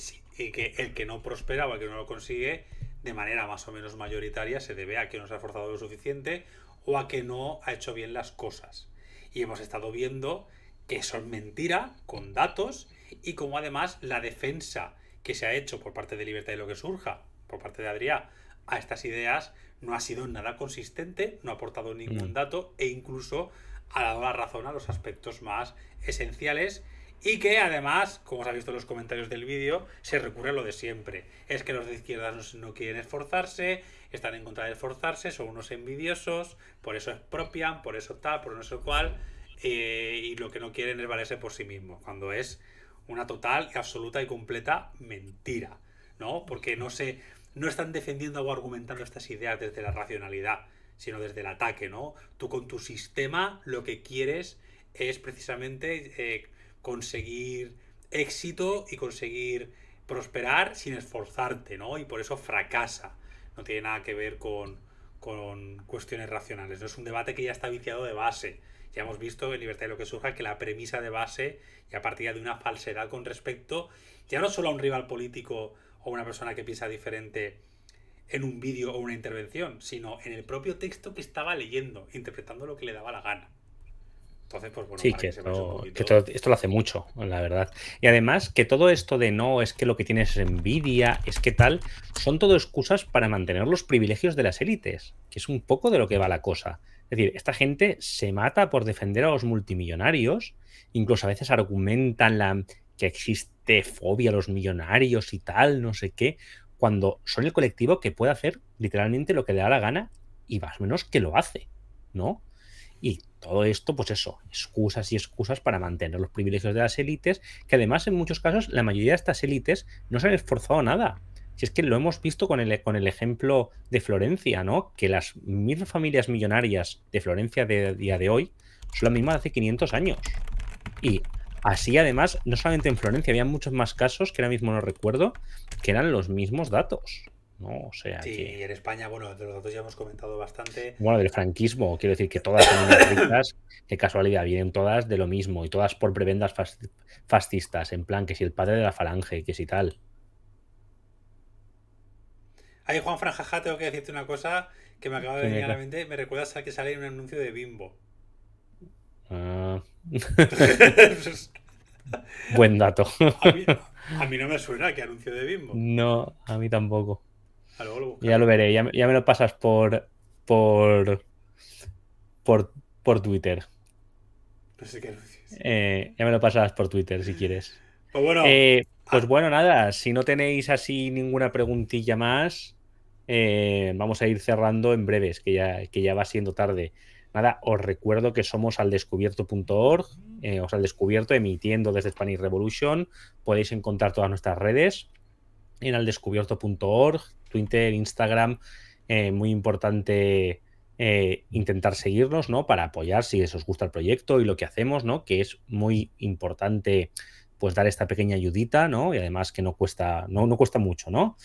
el que no prospera o el que no lo consigue de manera más o menos mayoritaria se debe a que no se ha forzado lo suficiente o a que no ha hecho bien las cosas. Y hemos estado viendo que son mentira con datos y como además la defensa que se ha hecho por parte de Libertad y lo que surja, por parte de Adrià, a estas ideas no ha sido nada consistente, no ha aportado ningún mm. dato e incluso ha dado la razón a los aspectos más esenciales y que además, como os ha visto en los comentarios del vídeo, se recurre a lo de siempre. Es que los de izquierdas no quieren esforzarse, están en contra de esforzarse, son unos envidiosos, por eso expropian, por eso tal, por no sé cuál, eh, y lo que no quieren es valerse por sí mismos, cuando es una total, absoluta y completa mentira, ¿no? Porque no se, no están defendiendo o argumentando estas ideas desde la racionalidad, sino desde el ataque, ¿no? Tú con tu sistema lo que quieres es precisamente eh, conseguir éxito y conseguir prosperar sin esforzarte, ¿no? Y por eso fracasa no tiene nada que ver con, cuestiones racionales. No es un debate que ya está viciado de base. Ya hemos visto en Libertad de lo que surja que la premisa de base y a partir de una falsedad con respecto ya no solo a un rival político o una persona que piensa diferente en un vídeo o una intervención, sino en el propio texto que estaba leyendo, interpretando lo que le daba la gana. Pues, sí, que, esto, lo hace mucho, la verdad. Y además, que todo esto de no, es que lo que tienes es envidia, es que tal, son todo excusas para mantener los privilegios de las élites, que es un poco de lo que va la cosa. Es decir, esta gente se mata por defender a los multimillonarios, incluso a veces argumentan la, que existe fobia a los millonarios y tal, no sé qué, cuando son el colectivo que puede hacer literalmente lo que le da la gana y más o menos que lo hace, ¿no? Y todo esto, pues eso, excusas y excusas para mantener los privilegios de las élites, que además en muchos casos la mayoría de estas élites no se han esforzado nada. Si es que lo hemos visto con el, con el ejemplo de Florencia, ¿no? Que las mil familias millonarias de Florencia de día de hoy son las mismas de hace 500 años. Y así, además, no solamente en Florencia, había muchos más casos que ahora mismo no recuerdo, que eran los mismos datos. ¿no? O sea, sí, en España, bueno, de los datos ya hemos comentado bastante. Bueno, del franquismo, quiero decir que todas son ricas, casualidad, vienen todas de lo mismo y todas por prebendas fascistas, en plan que si el padre de la falange, que si tal. Ay, Juan Franjaja, tengo que decirte una cosa que me acaba de venir a la mente. Me recuerda a que sale un anuncio de Bimbo. Ah. Buen dato. a mí no me suena que anuncio de Bimbo. No, a mí tampoco. Ya, lo, veré, ya, me lo pasas por por por, Twitter. Eh, ya me lo pasas por Twitter si quieres. Pues bueno. Eh, pues ah. nada, si no tenéis así ninguna preguntilla más, eh, vamos a ir cerrando en breves, que ya, ya va siendo tarde. Nada, os recuerdo que somos aldescubierto.org, eh, os al descubierto, emitiendo desde Spanish Revolution. Podéis encontrar todas nuestras redes en aldescubierto.org, Twitter, Instagram, eh, muy importante eh, intentar seguirnos, ¿no? Para apoyar si os gusta el proyecto y lo que hacemos, ¿no? Que es muy importante pues dar esta pequeña ayudita, ¿no? Y además que no cuesta, no, no cuesta mucho, ¿no?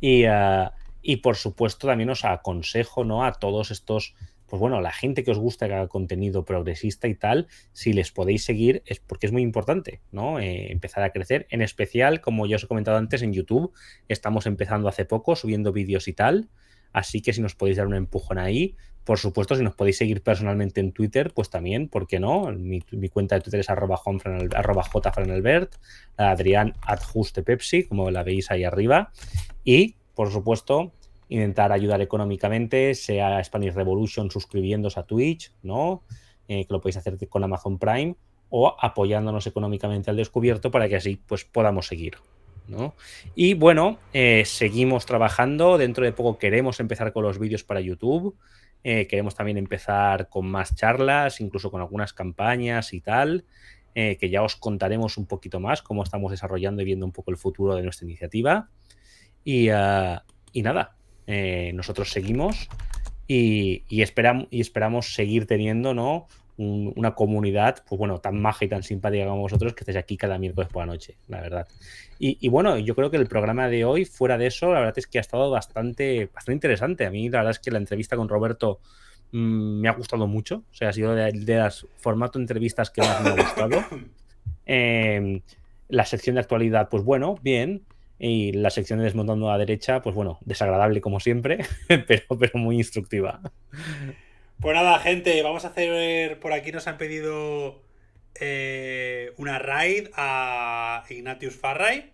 Y, ah, y por supuesto también os aconsejo, ¿no? A todos estos pues bueno, la gente que os gusta que haga contenido progresista y tal, si les podéis seguir es porque es muy importante, ¿no? Eh, empezar a crecer, en especial, como ya os he comentado antes, en YouTube estamos empezando hace poco, subiendo vídeos y tal, así que si nos podéis dar un empujón ahí, por supuesto, si nos podéis seguir personalmente en Twitter, pues también, ¿por qué no? Mi, cuenta de Twitter es arroba, jfranelbert, Adrián adjuste como la veis ahí arriba, y por supuesto, intentar ayudar económicamente, sea Spanish Revolution suscribiéndose a Twitch, ¿no? Eh, que lo podéis hacer con Amazon Prime, o apoyándonos económicamente al descubierto para que así pues, podamos seguir. Y bueno, eh, seguimos trabajando. Dentro de poco queremos empezar con los vídeos para YouTube. Eh, queremos también empezar con más charlas, incluso con algunas campañas y tal, que ya os contaremos un poquito más cómo estamos desarrollando y viendo un poco el futuro de nuestra iniciativa. y ah, nada, eh, nosotros seguimos y, y, esperamos seguir teniendo ¿no? una comunidad pues bueno, tan maja y tan simpática como vosotros que estáis aquí cada miércoles por la noche, la verdad. Y, bueno, yo creo que el programa de hoy, fuera de eso, la verdad es que ha estado bastante, bastante interesante. A mí la verdad es que la entrevista con Roberto mm, me ha gustado mucho. O sea, ha sido de, las formato de entrevistas que más me ha gustado. Eh, la sección de actualidad, pues bueno, bien. Y la sección de desmontando a la derecha, pues bueno, desagradable como siempre, pero, pero muy instructiva. Pues nada, gente, vamos a hacer. Por aquí nos han pedido eh, una raid a Ignatius Farray,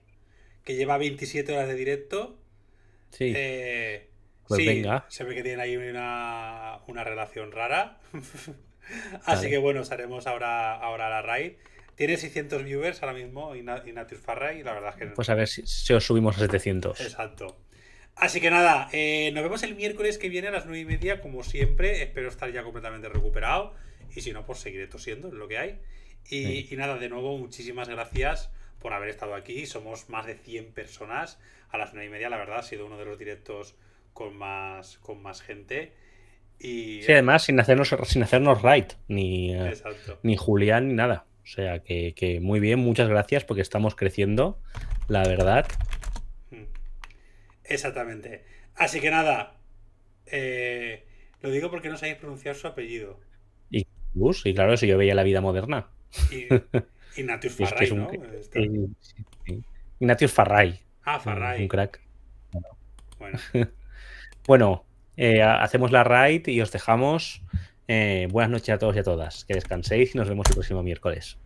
que lleva 27 horas de directo. Sí. Eh, pues venga. Se ve que tienen ahí una, relación rara. Así que bueno, haremos ahora, ahora la raid. Tiene 600 viewers ahora mismo Ignatius Farray y la verdad es que... Pues a ver si, os subimos a 700. Exacto. Así que nada, eh, nos vemos el miércoles que viene a las 9 y media, como siempre. Espero estar ya completamente recuperado. Y si no, pues seguiré tosiendo, es lo que hay. Y, nada, de nuevo, muchísimas gracias por haber estado aquí. Somos más de 100 personas a las 9 y media. La verdad, ha sido uno de los directos con más, con más gente. Y, sí, además, sin hacernos, sin hacernos right, ni, eh, ni Julián, ni nada. O sea que, muy bien, muchas gracias porque estamos creciendo, la verdad. Mm. Exactamente. Así que nada, eh, lo digo porque no sabéis pronunciar su apellido. Y, y claro, eso yo veía la vida moderna. Ignatius y ¿no? Ah, Farray. Un, crack. Bueno. Eh, hacemos la raid y os dejamos. Eh, buenas noches a todos y a todas. Que descanséis y nos vemos el próximo miércoles.